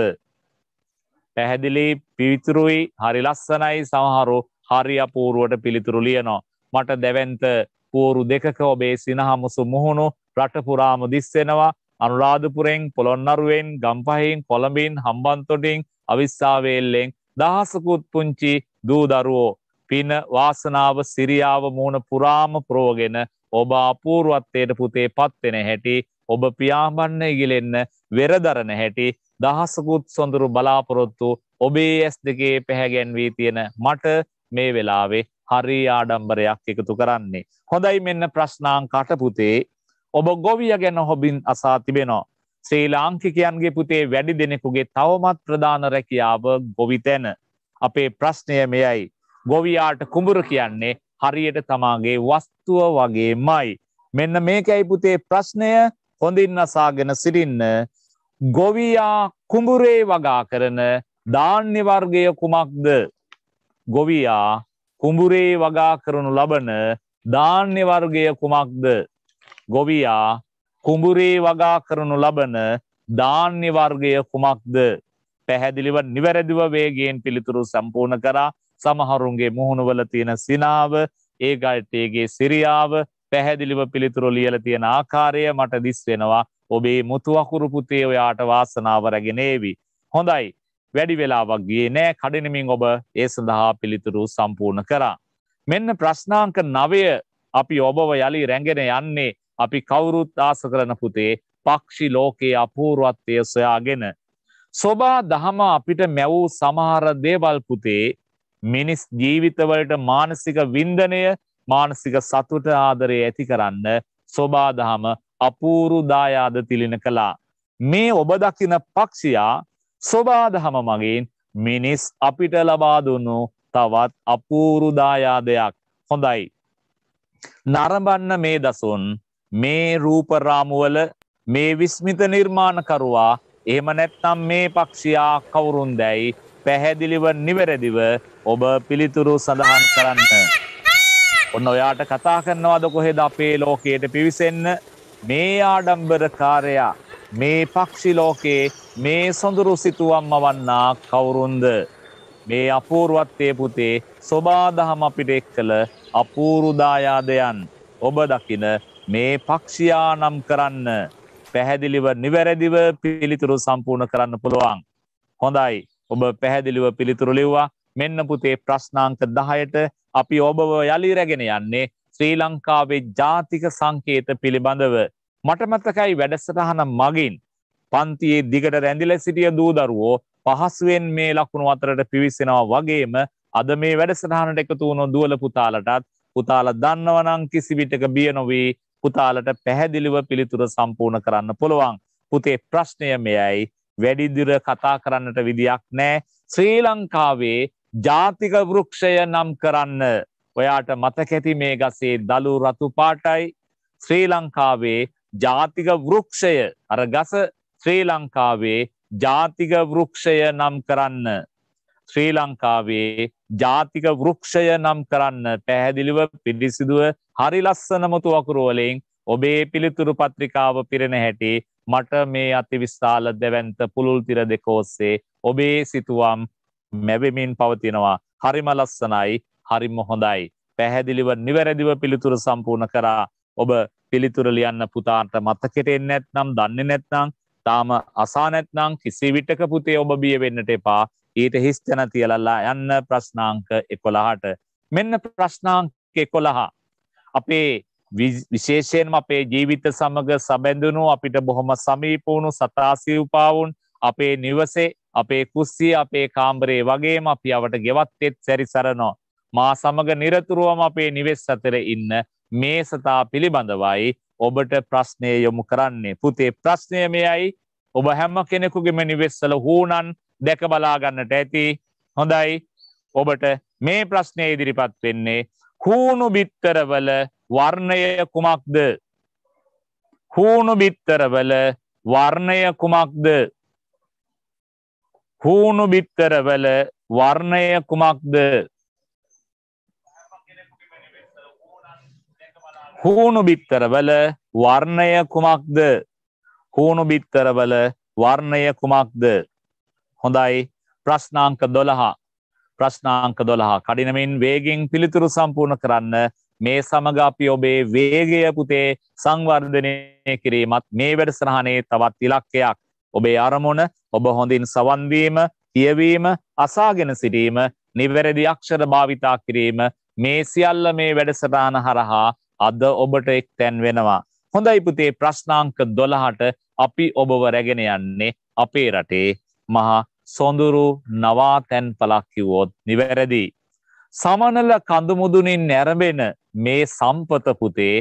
පැහැදිලි පිවිතුරුයි හරි ලස්සනයි සමහරු හරි අපූරුවට පිළිතුරු ලියනවා. මට දැවන්ත කෝරු දෙකක ඔබේ සිනහමුසු මුහුණු රටපුරාම දිස්සෙනවා අනුරාධපුරෙන් පොළොන්නරුවෙන් ගම්පහින් කොළඹින් හම්බන්තොටින් අවිස්සාවේල්ලෙන් දහසකුත් පුංචි දූදරුවෝ පින වාසනාව සිරියාව මූුණ පුරාම ප්‍රෝගෙන ඔබ අපූරුවත්වයට පුතේ පත්වෙන හැටි ඔබ පියාඹන්න ඉගිලෙන්න වෙරදරන හැටි දහසකුත් සොඳුරු බලාපොරොත්තු ඔබේ ඇස් දෙකේ පැහැගැන්වී තියෙන මට මේ වෙලාවේ හරි ආඩම්බරයක් එකතු කරන්නේ. හොඳයි මෙන්න ප්‍රශ්නාංකට පුතේ ඔබ ගොවිය ගැන හොබින් අසා තිබෙනවා. ශ්‍රී ලාංකිකයන්ගේ පුතේ වැඩි දෙනෙකුගේ තවමත් ප්‍රධාන රැකියාව ගොවිතැන. අපේ ප්‍රශ්නය මෙයයි. ගොවියාට කුඹුර කියන්නේ හරියට තමාගේ වස්තුව වගේමයි. මෙන්න මේකයි පුතේ ප්‍රශ්නය හොඳින් අසාගෙන සිටින්න ගොවියා කුඹුරේ වගා කරන ධාන්‍යවර්ගය කුමක්ද. ගොවියා කුඹුරේ වගා කරනු ලබන ධාන්‍යවර්ගය කුමක්ද. ගොවියා කුඹුරේ වගා කරනු ලබන ධාන්‍යවර්ගය කුමක්ද. පැහැදිලිව නිවැරදිව වේගයෙන් පිළිතුරු සම්පූර්ණ කරා සමහරුන්ගේ මුහුණුවල තියෙන සිනාව ඒ ගල්ටේගේ සිරියාව පැහැදිලිව පිළිතුරු ලියල තියෙන ආකාරය මට දිස් වෙනවා ඔබේ මුතු අකුරු පුතේ ඔයාට වාසනාව රැගෙන එවි. හොඳයි. වැඩි වෙලාවක් ගියේ නෑ කඩිනමින් ඔබ ඒ සඳහා පිළිතුරු සම්පූර්ණ කරා. මෙන්න ප්‍රශ්නාංක 9 අපි ඔබව යලි රැගෙන යන්නේ අපි කවුරුත් ආස කරන පුතේ පක්ෂි ලෝකයේ අපූර්වත්වය සොයාගෙන සොබා දහම අපිට මැවූ සමහර දේවල් පුතේ මිනිස් ජීවිතවලට මානසික වින්දනය මානසික සතුට ආදරය ඇති කරන්න සොබා දහම අපූරු දායාද තිලින කළා. මේ ඔබ දකින පක්ෂයා ස්වබාදහම මගින් මිනිස් අපිට ලබා දුන්නු තවත් අපූරු දායාදයක් හොඳයි. නරඹන්න මේ දසුන් මේ රූපරාමුවල මේ විස්මිත නිර්මාණකරුවා එහෙම නැත්නම් මේ පක්ෂයා කවුරුන් දැයි පැහැදිලිව නිවැරදිව ඔබ පිළිතුරු සඳහන් කරන්න. ඔන්න ඔයාට කතා කරනවාද කොහෙද අපේ ලෝකයට පිවිසෙන්න මේ ආඩම්බරකාරයා මේ පක්ෂි ලෝකේ මේ සොඳුරු සිතුවම් මවන්නා කවුරුන්ද මේ අපූර්වත්වයේ පුතේ සොබාදහම අපිට එක් කළ අපූරු දායාදයන් ඔබ දකින මේ පක්ෂියා නම් කරන්න පැහැදිලිව නිවැරදිව පිළිතුරු සම්පූර්ණ කරන්න පුළුවන් හොඳයි ඔබ පැහැදිලිව පිළිතුරු ලිව්වා මෙන්න පුතේ ප්‍රශ්නාංක 10ට අපි ඔබව යලි රැගෙන යන්නේ ශ්‍රී ලංකාවේ ජාතික සංකේත පිළිබඳව මට මතකයි වැඩසටහන මගින් පන්තියේ දිගට රැඳිලා සිටිය දූ දරුවෝ පහසුවෙන් මේ ලකුණු අතරට පිවිසෙනවා වගේම අද මේ වැඩසටහනට එකතු වුණු දුවල පුතාලටත් පුතාලා දන්නවනම් කිසි විටක බිය නොවී පුතාලට පැහැදිලිව පිළිතුර සම්පූර්ණ කරන්න පුළුවන් පුතේ ප්‍රශ්නය මෙයයි වැඩිදුර කතා කරන්නට විදියක් නෑ ශ්‍රී ලංකාවේ ජාතික වෘක්ෂය නම් කරන්න ඔයාට මතක ඇති මේ ගසේ දළු රතු පාටයි ශ්‍රී ලංකාවේ ජාතික වෘක්ෂය අර ගස ශ්‍රී ලංකාවේ ජාතික වෘක්ෂය නම් කරන්න ශ්‍රී ලංකාවේ ජාතික වෘක්ෂය නම් කරන්න පැහැදිලිව පිළිසිදුව හරි ලස්සන මුතු වකුරුවලින් ඔබේ පිළිතුරු පත්‍රිකාව පිරෙන හැටි මට මේ අතිවිශාල දෙවන්ත පුළුල් තිර දෙක ඔස්සේ ඔබේ සිතුවම් මැවෙමින් පවතිනවා හරිම ලස්සනයි හරිම හොඳයි. පැහැදිලිව නිවැරදිව පිළිතුර සම්පූර්ණ කරා. ඔබ පිළිතුර ලියන්න පුතාට මතකෙට එන්නේ නැත්නම් දන්නේ නැත්නම් තාම අසා නැත්නම් කිසි විටක පුතේ ඔබ බිය වෙන්නට එපා. ඊට හිස් තැන තියලලා යන්න ප්‍රශ්නාංක 11ට. මෙන්න ප්‍රශ්නාංක 11. අපේ විශේෂයෙන්ම අපේ ජීවිත සමග සැබඳුණු අපිට බොහොම සමීප වුණු සතාසිව්පාවුන් අපේ නිවසේ අපේ කුස්සිය අපේ කාම්බරේ වගේම අපි අවට ගෙවත්තෙත් සැරිසරනවා. මා සමග නිරතුරුවම අපේ නිවෙස් අතර ඉන්න මේ සතා පිළිබඳවයි ඔබට ප්‍රශ්නය යොමු කරන්නේ. පුතේ ප්‍රශ්නය මෙයයි ඔබ හැම කෙනෙකුගේම නිවෙස්සල හූනන් දැක බලාගන්නට ඇති. හොඳයි ඔබට මේ ප්‍රශ්නය ඉදිරිපත් වෙන්නේ හූුණු බිත්තරවල වර්ණය කුමක්ද. හූුණු බිත්තරවල වර්ණය කුමක්ද. හූුණු බිත්තරවල වර්ණය කුමක්ද හූුණු බිත්තරවල වර්ණය කුමක්ද හූුණු බිත්තරවල වර්ණය කුමක්ද හොඳයි ප්‍රශ්නාංක දොළහා ප්‍රශ්නාංක දොළහා කඩිනමින් වේගෙන් පිළිතුරු සම්පූර්ණ කරන්න මේ සමඟ අපි ඔබේ වේගය පුතේ සංවර්ධනය කිරීමත් මේ වැඩසටහනේ තවත් ඉලක්කයක් ඔබේ අරමුණ ඔබ හොඳින් සවන්වීම කියවීම අසාගෙන සිටීම නිවැරදි අක්ෂර භාවිතා කිරීම මේ සියල්ල මේ වැඩසටාන හරහා අද ඔබට එක් තැන් වෙනවා. හොඳයි පුතේ ප්‍රශ්නාංක 12ට අපි ඔබව රැගෙන යන්නේ අපේ රටේ මහා සොඳුරු නවාතැන් පලක් කිව්වොත් නිවැරදි. සමනල කඳුමුදුනින් නැරඹෙන මේ සම්පත පුතේ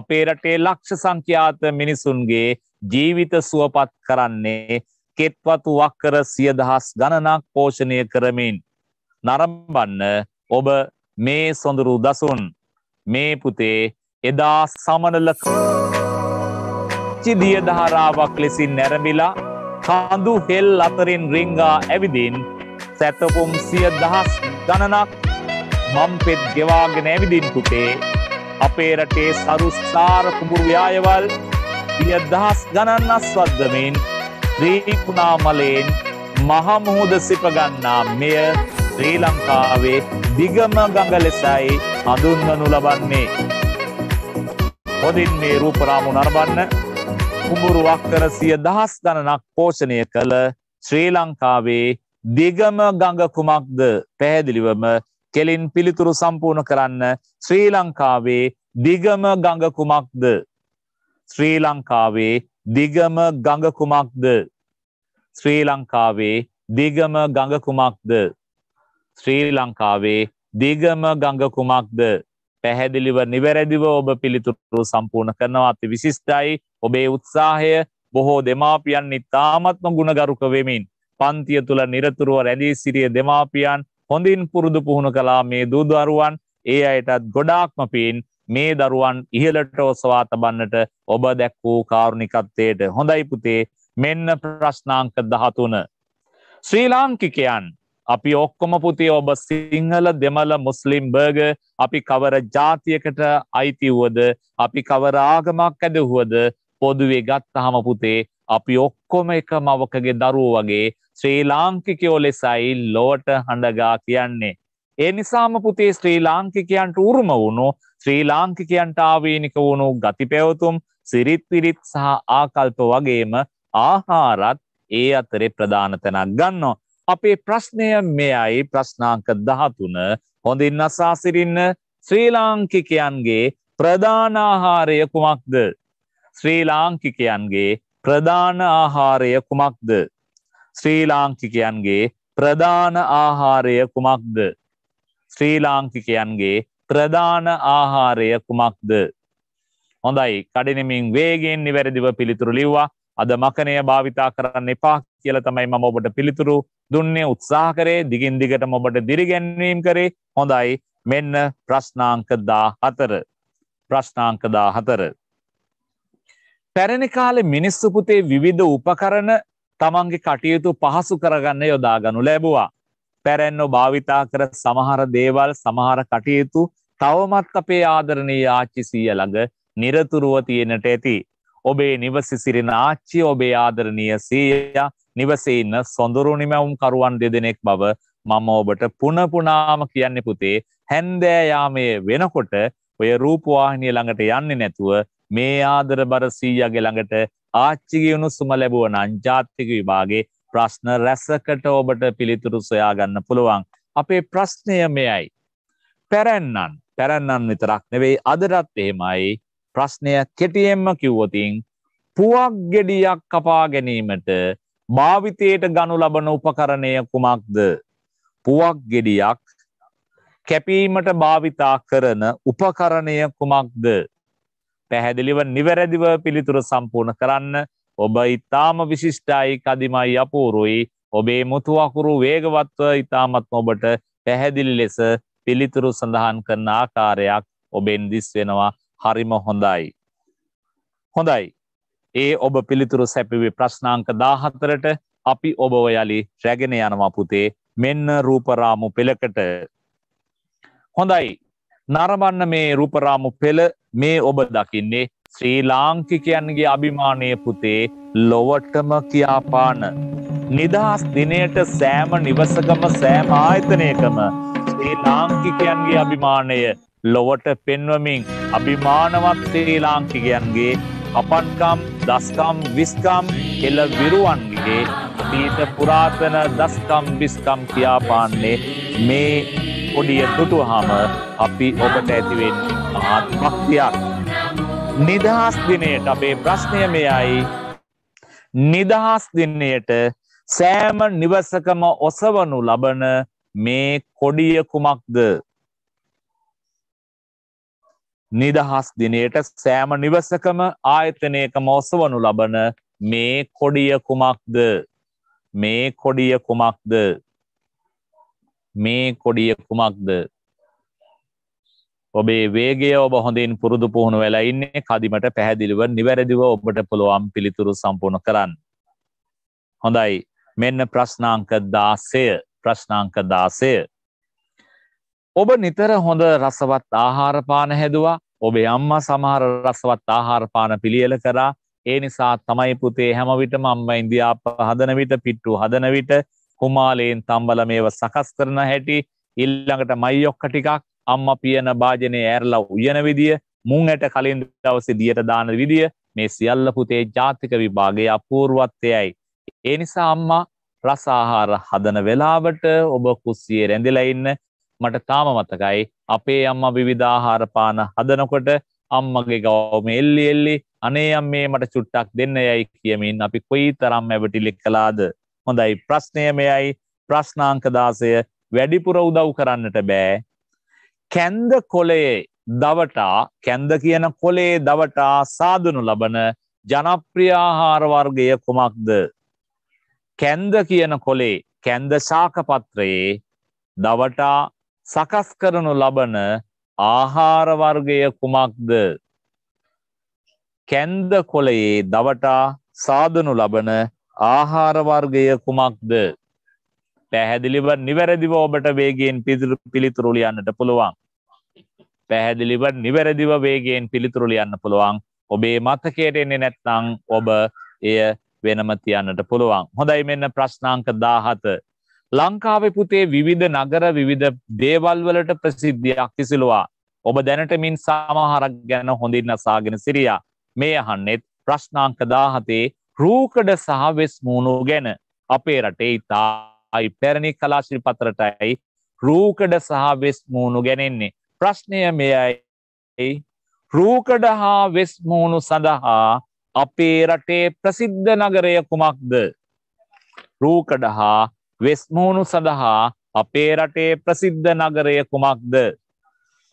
අපේ රටේ ලක්ෂ සංඛ්‍යාත මිනිසුන්ගේ ජීවිත සුවපත් කරන්නේ කෙත්වතු වක්කර සියදහස් ගණනක් පෝෂණය කරමින්. නරම්බන්න ඔබ මේ සොඳුරු දසුන් මේ පුතේ එදා සමනල චිදිය දහරාවක් ලෙසින් නැරඹිලා කඳු හෙල් අතරින් රිංගා ඇවිදින් සැතපුම් සිය දහස් ගණනක් මම් පෙත් ගෙවාගෙන ඇවිදින් පුතේ අපේ රටේ සරුස්ථාර කුඹුරු ව්‍යායවල් විය දහස් ගණන් අස්වද්දමින් ත්‍රීකුණා මලයෙන් මහමුහුද සිපගන්නා මෙය ශ්‍රී ලංකාවේ දිගම ගඟ ලෙසයි හඳුන්වනු ලබන්නේ. හොඳින් මේ රූපරාමු නරඹන්න කුඹුරුවක් කර සිය දහස් ගණනක් පෝෂණය කළ ශ්‍රී ලංකාවේ දිගම ගඟ කුමක්ද පැහැදිලිවම කෙලින් පිළිතුරු සම්පූර්ණ කරන්න ශ්‍රී ලංකාවේ දිගම ගඟ කුමක්ද ශ්‍රී ලංකාවේ දිගම ගඟ කුමක්ද ශ්‍රී ලංකාවේ දිගම ගඟ කුමක්ද ශ්‍රී ලංකාවේ දිගම ගඟ කුමක්ද පැහැදිලිව නිවැරදිව ඔබ පිළිතුරු සම්පූර්ණ කරනවා අති විශිෂ්ටයි ඔබේ උත්සාහය බොහෝ දෙමාපියන් ඉතාමත්ම ගුණගරුක වෙමින් පන්තිය තුළ නිරතුරුව රැඳී සිටිය දෙමාපියන් හොඳින් පුරුදු පුහුණු කළා මේ දූදරුවන් ඒ අයටත් ගොඩාක්ම පින් මේ දරුවන් ඉහළට ඔසවා තබන්නට ඔබ දැක්වූ කාරුණිකත්වයට හොඳයි පුතේ මෙන්න ප්‍රශ්නාංක 13 ශ්‍රී ලාංකිකයන් අපි ඔක්කොම පුතිය ඔබ සිංහල දෙමළ මුස්ලිම් බර්ග අපි කවර ජාතියකට අයිතිවුවද අපි කවර ආගමක් ඇදහුවද පොදුවේ ගත්තහම පුතේ අපි ඔක්කොම එක මවකගේ දරුව වගේ ශ්‍රී ලාංකිකයෝ ලෙසයි ලෝට හඬගා කියන්නේ. ඒ නිසාම පුතේ ශ්‍රී ලාංකිකයන්ට උරුම වුණු ශ්‍රී ලාංකිකයන්ට ආවේනික වුණු ගති පැවතුම් සිරිත් පිරිත් සහ ආකල්ප වගේම ආහාරත් ඒ අතරේ ප්‍රධානතනක් ගන්නවා. අපේ ප්‍රශ්නය මෙයයි ප්‍රශ්නාංක දහතුන හොඳින් අසාසිරින්න ශ්‍රී ලාංකිකයන්ගේ ප්‍රධාන ආහාරය කුමක්ද? ශ්‍රී ලාංකිකයන්ගේ ප්‍රධාන ආහාරය කුමක්ද? ශ්‍රී ලාංකිකයන්ගේ ප්‍රධාන ආහාරය කුමක්ද? ශ්‍රී ලාංකිකයන්ගේ ප්‍රධාන ආහාරය කුමක්ද? හොඳයි කඩිනමින් වේගෙන් නිවැරදිව පිළිතුරු ලිව්වා අද මකනය භාවිතා කරන්න එපා කියල තමයි මම ඔබට පිළිතුරු දුන්නේ උත්සාහ කරේ දිගින් දිගටම ඔබට දිරිගැන්වීම් කරේ හොඳයි මෙන්න ප්‍රශ්නාංක දා හතර ප්‍රශ්නාංක දා හතර. පැරණි කාලේ මිනිස්සු පුතේ විවිධ උපකරණ තමන්ගේ කටයුතු පහසු කරගන්න යොදාගනු ලැබුවා. පැරැන්නෝ භාවිතා කර සමහර දේවල් සමහර කටයුතු තවමත් අපේ ආදරණීය ආච්චි සීය ළඟ නිරතුරුව තියෙනට ඇති. ඔබේ නිවස සිරින ආච්චි ඔබේ ආදරණීය සීයා නිවසේ ඉන්න සොඳුරු නිමැවුම් කරුවන් දෙදෙනෙක් බව මම ඔබට පුන පුනාම කියන්නේ පුතේ හැන්දෑ යාමයේ වෙනකොට ඔය රූපවාහිනිය ළඟට යන්නේ නැතුව මේ ආදරබර සීයාගේ ළඟට ආච්චිගේ උණුසුම ලැබුවා නම් ජාතික විභාගේ ප්‍රශ්න රැසකට ඔබට පිළිතුරු සොයා ගන්න පුළුවන්. අපේ ප්‍රශ්නය මෙයයි. පැරැන්නන් පැරැන්නන් විතරක් නෙවෙයි අදටත් එහෙමයි ප්‍රශ්නය කෙටියෙන්ම කිව්වතින් පුවක් ගෙඩියක් කපා ගැනීමට භාවිතයට ගනු ලබන උපකරණය කුමක්ද පුවක් ගෙඩියක් කැපීමට භාවිතා කරන උපකරණය කුමක්ද පැහැදිලිව නිවැරදිව පිළිතුර සම්පූර්ණ කරන්න ඔබ ඉතාම විශිෂ්ටයි කදිමයි අපූරුයි ඔබේ මුතුවකුරු වේගවත්ව ඉතාමත් ඔබට පැහැදිලි ලෙස පිළිතුරු සඳහන් කරන ආකාරයක් ඔබෙන් දිස් වෙනවා හරිම හොඳයි. හොඳයි. ඒ ඔබ පිළිතුරු සැපිවි ප්‍රශ්නාංක දාහතරට අපි ඔබව යළි රැගෙන යනවා පුතේ මෙන්න රූපරාමු පෙළකට. හොඳයි නරබන්න මේ රූපරාමු පෙළ මේ ඔබ දකින්නේ ශ්‍රී ලාංකිකයන්ගේ අභිමානය පුතේ ලොවටම කියාපාන. නිදහස් දිනයට සෑම නිවසකම සෑම ආයතනයකම ශ්‍රී ලාංකිකයන්ගේ අභිමානය ලොවට පෙන්වමින් අභිමානවත් ශ්‍රී ලාංකිකයන්ගේ අපන්කම් දස්කම් විස්කම් එල විරුවන්ගේ අතීත පුරාතන දස්කම් බිස්කම් කියාපාන්නේ මේ පොඩිය දුටුහම අපි ඔබට ඇතිවෙන් මහත් භක්තියක්. නිදහස් දිනයට අපේ ප්‍රශ්නය මෙයයි නිදහස් දින්නයට සෑම නිවසකම ඔසවනු ලබන මේ කොඩිය කුමක්ද නිදහස් දිනයට සෑම නිවසකම ආයතනයකම ඔසවනු ලබන මේ කොඩිය කුමක්ද මේ කොඩිය කුමක්ද මේ කොඩිය කුමක්ද ඔබේ වේගය ඔබ හොඳින් පුරුදු පුහුණු වෙලා ඉන්නේ කදිමට පැහැදිලිව නිවැරදිව ඔබට පුළුවන් පිළිතුරු සම්පූර්ණ කරන්න. හොඳයි මෙන්න ප්‍රශ්නාංක 16 ප්‍රශ්නාංක 16 ඔබ නිතර හොඳ රසවත් ආහාර පාන හැදුවා ඔබේ අම්මා සමහර රසවත් ආහාර පාන පිළියෙල කරා. ඒ නිසා තමයි පුතේ හැම විටම අම්මා ඉන්දියාප හදන විට පිට්ටු හදන විට කුමාලයෙන් තම්බල මේව සකස් කරන හැටි ඊළඟට මයිඔක්ක ටිකක් අම්මා පියන භාජනයේ ඇරලා උයන විදිය මුං ඇට කලින් දවසේ දියට දාන විදිය මේ සියල්ල පුතේ ජාතික විභාගයේ අපූර්වත්වයයි. ඒ නිසා අම්මා රස ආහාර හදන වෙලාවට ඔබ කුස්සියේ රැඳිලා ඉන්න මට තාම මතකයි අපේ අම්මා විවිධාහාර පාන හදනකොට අම්මගේ ගවම එල්ලි එල්ලි අනේ අම්මේ මට චුට්ටක් දෙන්න යයි කියමින් අපි කොයි තරම් ඇවටිලෙක් කළාද හොඳයි ප්‍රශ්නය මෙයයි ප්‍රශ්නාංක දාසය වැඩිපුර උදව් කරන්නට බෑ කැන්ද කොලයේ දවටා කැන්ද කියන කොලේ දවටා සාධනු ලබන ජනප්‍රියාහාර වර්ගය කුමක්ද කැන්ද කියන කොලේ කැන්ද ශාකපත්‍රයේ දවටා සකස් කරනු ලබන ආහාර වර්ගය කුමක්ද? කැන්ද කොළයේ දවටා සාදනු ලබන ආහාර වර්ගය කුමක්ද? පැහැදිලිව නිවැරදිව ඔබට වේගයෙන් පිළිතුරු ලියන්නට පුළුවන්. පැහැදිලිව නිවැරදිව වේගයෙන් පිළිතුරු ලියන්න පුළුවන්. ඔබේ මතකයට එන්නේ නැත්නම් ඔබ එය වෙනම තියන්නට පුළුවන්. හොඳයි මෙන්න ප්‍රශ්නාංක 17. ලංකාවේ පුතේ විවිධ නගර විවිධ දේවල් වලට ප්‍රසිද්ධියක් තිසිලුවා. ඔබ දැනටමින් සමහරක් ගැන හොඳින් අසාගෙන සිරියා. මේ අහන්නෙත් ප්‍රශ්නාංක 17 රූකඩ සහ වෙස්මූණු ගැන අපේ රටේ ඉතායි පැරණි කලා ශිල්පතරටයි රූකඩ සහ වෙස්මූණු ගැනෙන්නේ. ප්‍රශ්නය මෙයයි රූකඩ හා වෙස්මූණු සඳහා අපේ රටේ ප්‍රසිද්ධ නගරය කුමක්ද? රූකඩ හා වෙස්මුණු සඳහා අපේ රටේ ප්‍රසිද්ධ නගරය කුමක්ද?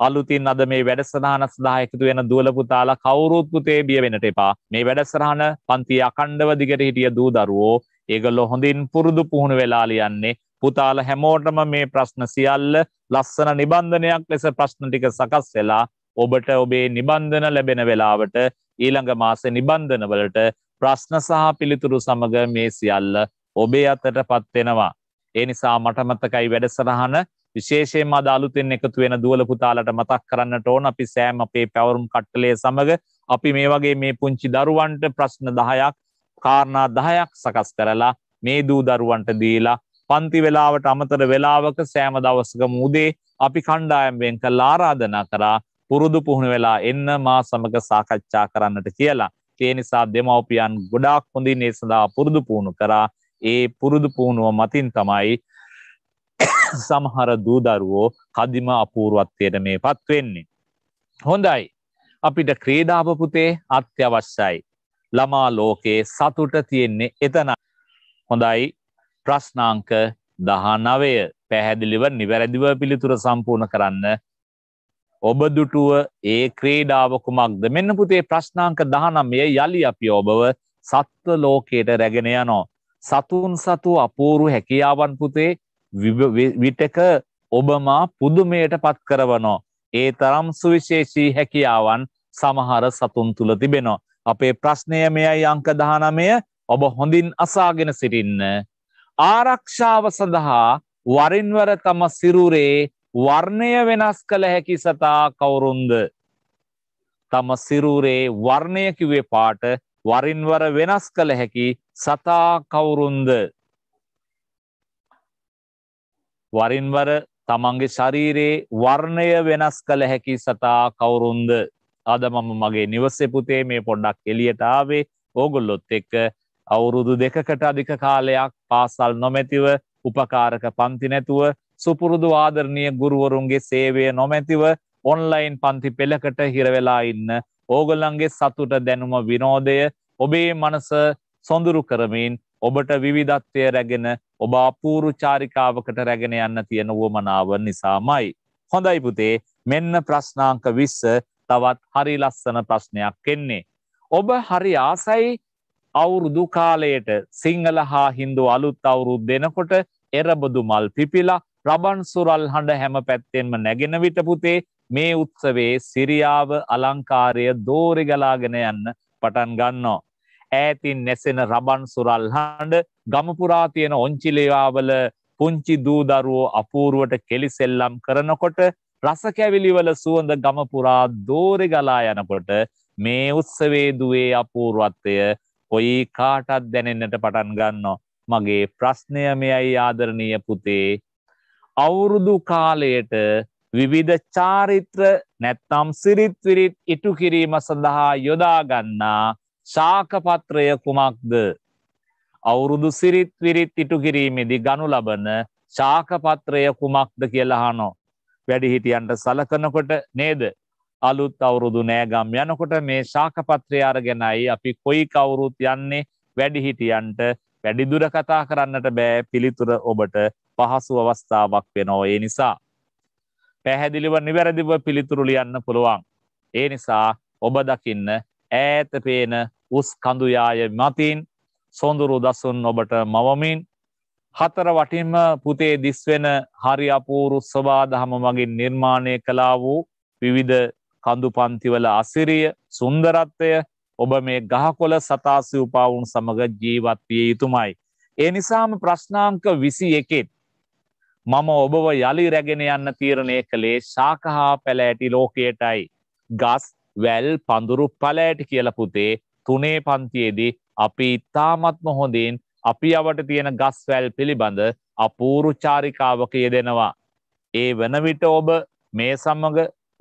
අලුතින් අද මේ වැඩසටහන සඳහා එකතු වෙන දුවල පුතාලා කවුරුත් පුතේ බිය වෙන්නට එපා. මේ වැඩසටහන පන්ති අඛණ්ඩව දිගට හිටිය දූ දරුවෝ ඒගොල්ලෝ හොඳින් පුරුදු පුහුණු වෙලා ලියන්නේ. පුතාලා හැමෝටම මේ ප්‍රශ්න සියල්ල ලස්සන නිබන්ධනයක් ලෙස ප්‍රශ්න ටික සකස් වෙලා ඔබට ඔබේ නිබන්ධන ලැබෙන වෙලාවට ඊළඟ මාසේ නිබන්ධනවලට ප්‍රශ්න සහ පිළිතුරු සමග මේ සියල්ල ඔබේ අතට පත් වෙනවා. ඒ නිසා මට මතකයි වැඩසටහන විශේෂයෙන්ම අද අලුතෙන් එකතු වෙන දුවල පුතාලට මතක් කරන්නට ඕන අපි සෑම අපේ පැවරුම් කට්ටලය සමග අපි මේ වගේ මේ පුංචි දරුවන්ට ප්‍රශ්න 10ක් කාරණා 10ක් සකස් කරලා මේ දූ දරුවන්ට දීලා පන්ති වේලාවට අමතර වේලාවක සෑම දවසකම උදේ අපි කණ්ඩායම් වෙන් කළා ආරාධනා කරා පුරුදු පුහුණු වෙලා එන්න මා සමග සාකච්ඡා කරන්නට කියලා. ඒ නිසා දෙමව්පියන් ගොඩාක් හොඳින් ඒ සඳහා පුරුදු පුහුණු කරා. ඒ පුරුදු පුහුණුව මතින් තමයි සමහර දූදරුවෝ කදිම අපූරුවත්වයට මේ පත්වෙන්නේ. හොඳයි අපිට ක්‍රීඩාපපුතේ අත්‍යවශ්‍යයි. ළමා ලෝකයේ සතුට තියෙන්නේ එතන. හොඳයි ප්‍රශ්නාංක දහනවය පැහැදිලිව නිවැරදිව පිළිතුර සම්පූර්ණ කරන්න ඔබදුටුව ඒ ක්‍රීඩාව කුමක්ද මෙන්න පුතේ ප්‍රශ්නාංක දහනම්ය යළි අපි ඔබව සත්ව ලෝකයට රැගෙන යනෝ. සතුන් සතු අපූරු හැකියාවන් පුතේ විටක ඔබමා පුදුමයට පත් කරවනෝ. ඒ තරම් සුවිශේෂී හැකියාවන් සමහර සතුන් තුළ තිබෙනවා. අපේ ප්‍රශ්නය මෙයයි අංක දහනමය ඔබ හොඳින් අසාගෙන සිටින්න. ආරක්ෂාව සඳහා වරින්වර තම සිරුරේ වර්ණය වෙනස් කළ හැකි සතා කවුරුන්ද. තම සිරුරේ වර්ණය කිවේ පාට වරින්වර වෙනස් කළ හැකි සතා කවුරුන්ද වරින්වර තමන්ගේ ශරීරයේ වර්ණය වෙනස් කළ හැකි සතා කවුරුන්ද අද මම මගේ නිවසේ පුතේ මේ පොඩ්ඩක් එළියට ආවේ ඕගොල්ලොත් එක්ක අවුරුදු දෙකකට අධික කාලයක් පාසල් නොමැතිව උපකාරක පන්ති නැතුව සුපුරුදු ආදරණීය ගුරුවරුන්ගේ සේවය නොමැතිව ඔන්ලයින් පන්ති පෙළකට හිර වෙලා ඉන්න ඕගොල්ලන්ගේ සතුට දැනුම විනෝදය ඔබේ මනස සොඳුරු කරමින් ඔබට විවිධත්වය රැගෙන ඔබ අපූරු චාරිකාවකට රැගෙන යන්න තියෙන වුවමනාව නිසාමයි. හොඳයි පුතේ මෙන්න ප්‍රශ්නාංක විස්ස තවත් හරි ලස්සන ප්‍රශ්නයක් එන්නේ. ඔබ හරි ආසයි අවුරුදු කාලයට සිංහල හා හින්දු අලුත් අවුරුද් දෙනකොට එරබදු මල් පිපිලා රබන් සුරල් හඬ හැම පැත්තෙන්ම නැගෙන විට පුතේ මේ උත්සවේ සිරියාව අලංකාරය දෝරි ගලාගෙන යන්න පටන් ගන්නවා. ඈතින් නැසෙන රබන් සුරල් හඬ ගමපුරා තියෙන ඔංචිලේවාවල පුංචි දූ දරුවෝ අපූර්වට කෙලිසෙල්ලම් කරනකොට රස කැවිලිවල සුවඳ ගමපුරා දෝරි ගලා යනකොට මේ උත්සවේ දුවේ අපූර්වත්වය කොයි කාටත් දැනෙන්නට පටන් ගන්නවා. මගේ ප්‍රශ්නය මෙයයි ආදරණීය පුතේ අවුරුදු කාලයට විවිධ චාරිත්‍ර නැත්නම් සිරිත් විරිත් ඉටු කිරීම සඳහා යොදා ගන්නා ශාකපත්‍රය කුමක්ද? අවුරුදු සිරිත් විරිත් ඉටු කිරීමේදී ගනු ලබන ශාකපත්‍රය කුමක්ද කියලා අහනවා. වැඩිහිටියන්ට සලකනකොට නේද? අලුත් අවුරුදු නෑගම් යනකොට මේ ශාකපත්‍රය අරගෙනයි අපි කොයි කවුරුත් යන්නේ වැඩිහිටියන්ට වැඩිදුර කතා කරන්නට බෑ පිළිතුර ඔබට පහසු අවස්ථාවක් වෙනවා ඒ නිසා පැහැදිලිව නිවැරදිව පිළිතුරු ලියන්න පුළුවන්. ඒ නිසා ඔබ දකින්න ඈත පේන උස් කඳුයාය මතින් සොඳුරු දසුන් ඔබට මවමින් හතර වටින්ම පුතේ දිස්වෙන හරි අපූරු ස්වභාදහම මගින් නිර්මාණය කළා වූ විවිධ කඳු පන්තිවල අසිරිය සුන්දරත්වය ඔබ මේ ගහකොළ සතාසි උපාවුන් සමඟ ජීවත් විය යුතුමයි. ඒ නිසාම ප්‍රශ්නාංක විසි එකෙත් මම ඔබව යළි රැගෙන යන්න තීරණය කළේ ශාකහා පැලෑටි ලෝකයටයි. ගස් වැල් පඳුරු පැලෑටි කියල පුතේ තුනේ පන්තියේදී අපි ඉතාමත්ම හොඳින් අපි අවට තියෙන ගස් වැල් පිළිබඳ අපූරු චාරිකාවක යෙදෙනවා. ඒ වන විට ඔබ මේ සමග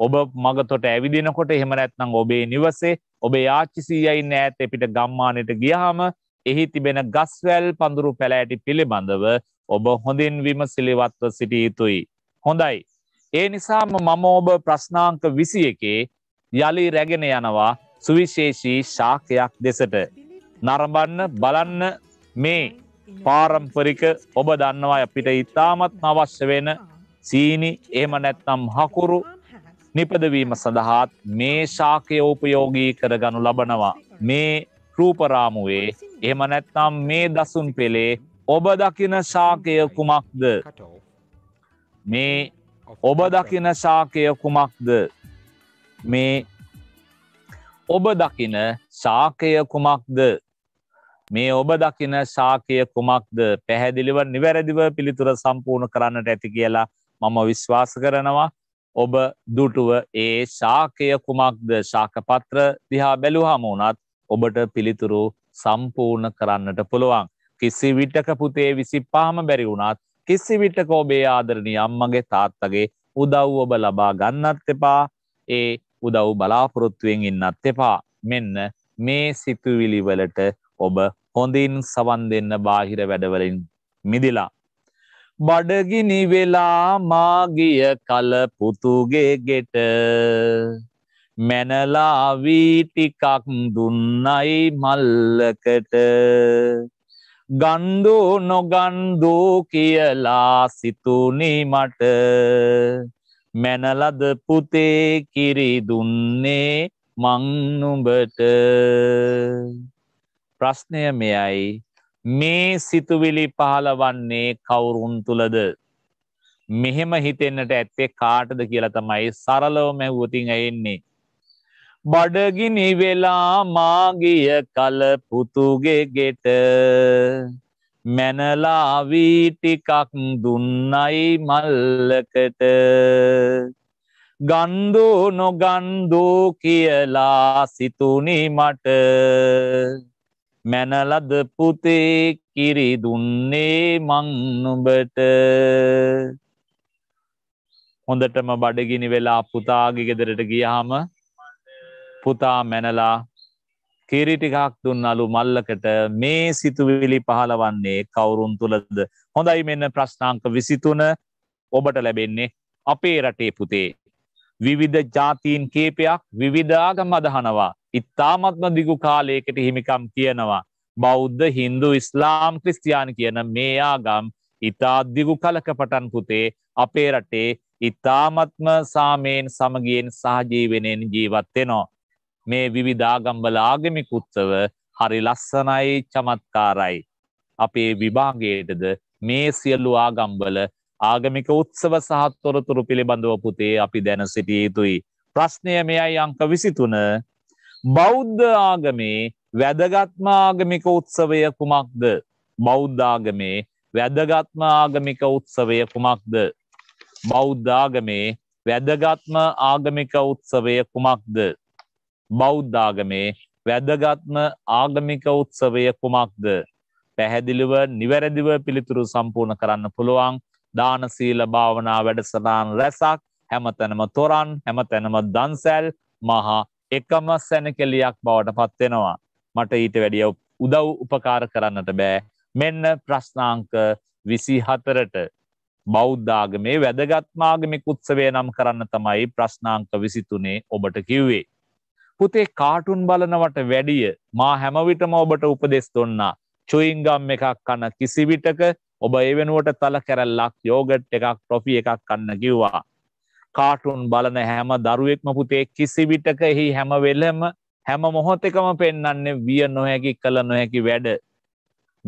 ඔබ මගතොට ඇවිදිනකොට එහෙම නැත්නම් ඔබේ නිවසේ ඔබේ ආච්චි සීයා ඉන්න ඈත පිට ගම්මානෙට ගියාම එහි තිබෙන ගස්වැල් පඳුරු පැලෑටි පිළිබඳව ඔබ හොඳින් විමසිලිවත්ව සිටිය යුතුයි. හොඳයි. ඒ නිසාම මම ඔබ ප්‍රශ්නාංක විසි එකේ යළි රැගෙන යනවා සුවිශේෂී ශාකයක් දෙසට. නරඹන්න බලන්න මේ පාරම්පරික ඔබ දන්නවා අපිට ඉතාමත් අවශ්‍ය වෙන සීනි එහෙම නැත්නම් හකුරු නිපදවීම සඳහාත් මේ ශාකය උපයෝගී කරගනු ලබනවා. මේ රූපරාමුවේ එහෙම නැත්නම් මේ දසුන් පෙළේ ඔබ දකින සාකය කුමක්ද මේ ඔබ දකින සාකය කුමක්ද මේ ඔබ දකින සාකය කුමක්ද මේ ඔබ දකින සාකය කුමක්ද පැහැදිලිව නිවැරදිව පිළිතුර සම්පූර්ණ කරන්නට ඇති කියලා මම විශ්වාස කරනවා ඔබ දුටුව ඒ සාකය කුමක්ද ශාකපත්‍ර දිහා බැලු හමුණත් ඔබට පිළිතුරු සම්පූර්ණ කරන්නට පුළුවන්. කිසි විටක පුතේ විසි පාම බැරි වුණත් කිසි විටක ඔබේ ආදරණී අම්මගේ තාත්තගේ උදව් ඔබ ලබා ගන්නත් එපා ඒ උදව් බලාපොරොත්තුවෙන් ඉන්නත් එපා මෙන්න මේ සිතුවිලිවලට ඔබ හොඳින් සවන් දෙන්න බාහිර වැඩවලින් මිදිලා. බඩගිනි වෙලා මාගිය කල පුතුගේ ගෙට මැනලාවී ටිකක් දුන්නයි මල්ලකට ගන්දු නොගන්දු කියලා සිතුනි මට මැනලද පුතේ කිරි දුන්නේ මංනුඹට ප්‍රශ්නය මෙයයි මේ සිතුවිලි පහලවන්නේ කවුරුන් තුළද මෙහෙම හිතෙන්නට ඇත්තේ කාටද කියලා තමයි සරලව මැව්වතින් ඇයෙන්නේ බඩගිනි වෙලා මාගිය කල පුතුගේ ගෙට මැනලා වී ටිකක් දුන්නයි මල්ලකට ගන්දෝ නොගන්දෝ කියලා සිතුනි මට මැනලද පුතේ කිරි දුන්නේ මං නුඹට හොඳටම බඩගිනි වෙලා පුතාගේ ගෙදරට ගියාම පුතා මැනලා කිරිටිකක් දුන්නලු මල්ලකට මේ සිතුවිලි පහලවන්නේ කවුරුන් තුළද හොඳයි මෙන්න ප්‍රශ්නාංක විසිතුන ඔබට ලැබෙන්නේ අපේ රටේ පුතේ. විවිධ ජාතීන් කේපයක් විවිධාගම් අදහනවා. ඉත්තාමත්ම දිගු කාලයකට හිමිකම් කියනවා. බෞද්ධ හින්දු ඉස්ලාම් ක්‍රිස්තියාන් කියන මේ ආගම් ඉතාත්දිගු කලක පටන් පුතේ අපේ රටේ ඉතාමත්ම සාමයෙන් සමගියෙන් සහජීවෙනෙන් ජීවත්වෙනවා. මේ විවිධාගම්බල ආගමික උත්සව හරි ලස්සනයි චමත්කාරයි. අපේ විභාගයටද මේ සියලු ආගම්බල ආගමික උත්සව සහ තොරතුරු පිළිබඳව පුතේ අපි දැන සිටිය යුතුයි. ප්‍රශ්නය මෙයයි අංක 23 බෞද්ධ ආගමේ වැදගත්ම ආගමික උත්සවය කුමක්ද? බෞද්ධ ආගමේ වැදගත්ම ආගමික උත්සවය කුමක්ද? බෞද්ධ ආගමේ වැදගත්ම ආගමික උත්සවය කුමක්ද? බෞද්ධාගමේ වැදගත්ම ආගමික උත්සවය කුමක්ද? පැහැදිලිව නිවැරදිව පිළිතුරු සම්පූර්ණ කරන්න පුළුවන් දාන සීල භාවනා වැඩසටහන් රැසක් හැමතැනම තොරන් හැමතැනම දන්සැල් මහා එකම සැනකෙලියක් බවට පත් වෙනවා. මට ඊට වැඩිය උදව් උපකාර කරන්නට බෑ. මෙන්න ප්‍රශ්නාංක 24ට බෞද්ධාගමේ වැදගත්ම ආගමික උත්සවය නම් කරන්න තමයි ප්‍රශ්නාංක 23 ඔබට කිව්වේ. පුතේ කාටුන් බලනවට වැඩිය මා හැමවිටම ඔබට උපදෙස් දුන්නා. චුයිංගම් එකක් කන කිසිවිටක ඔබ ඒ වෙනුවට තල කැරල්ලක් යෝගට් එකක් ටොෆි එකක් කන්න කිව්වා. කාටුන් බලන හැම දරුවෙක්ම පුතේ කිසිවිටක එහි හැම වෙලම හැම මොහොතකම පෙන්වන්නේ විය නොහැකි කළ නොහැකි වැඩ.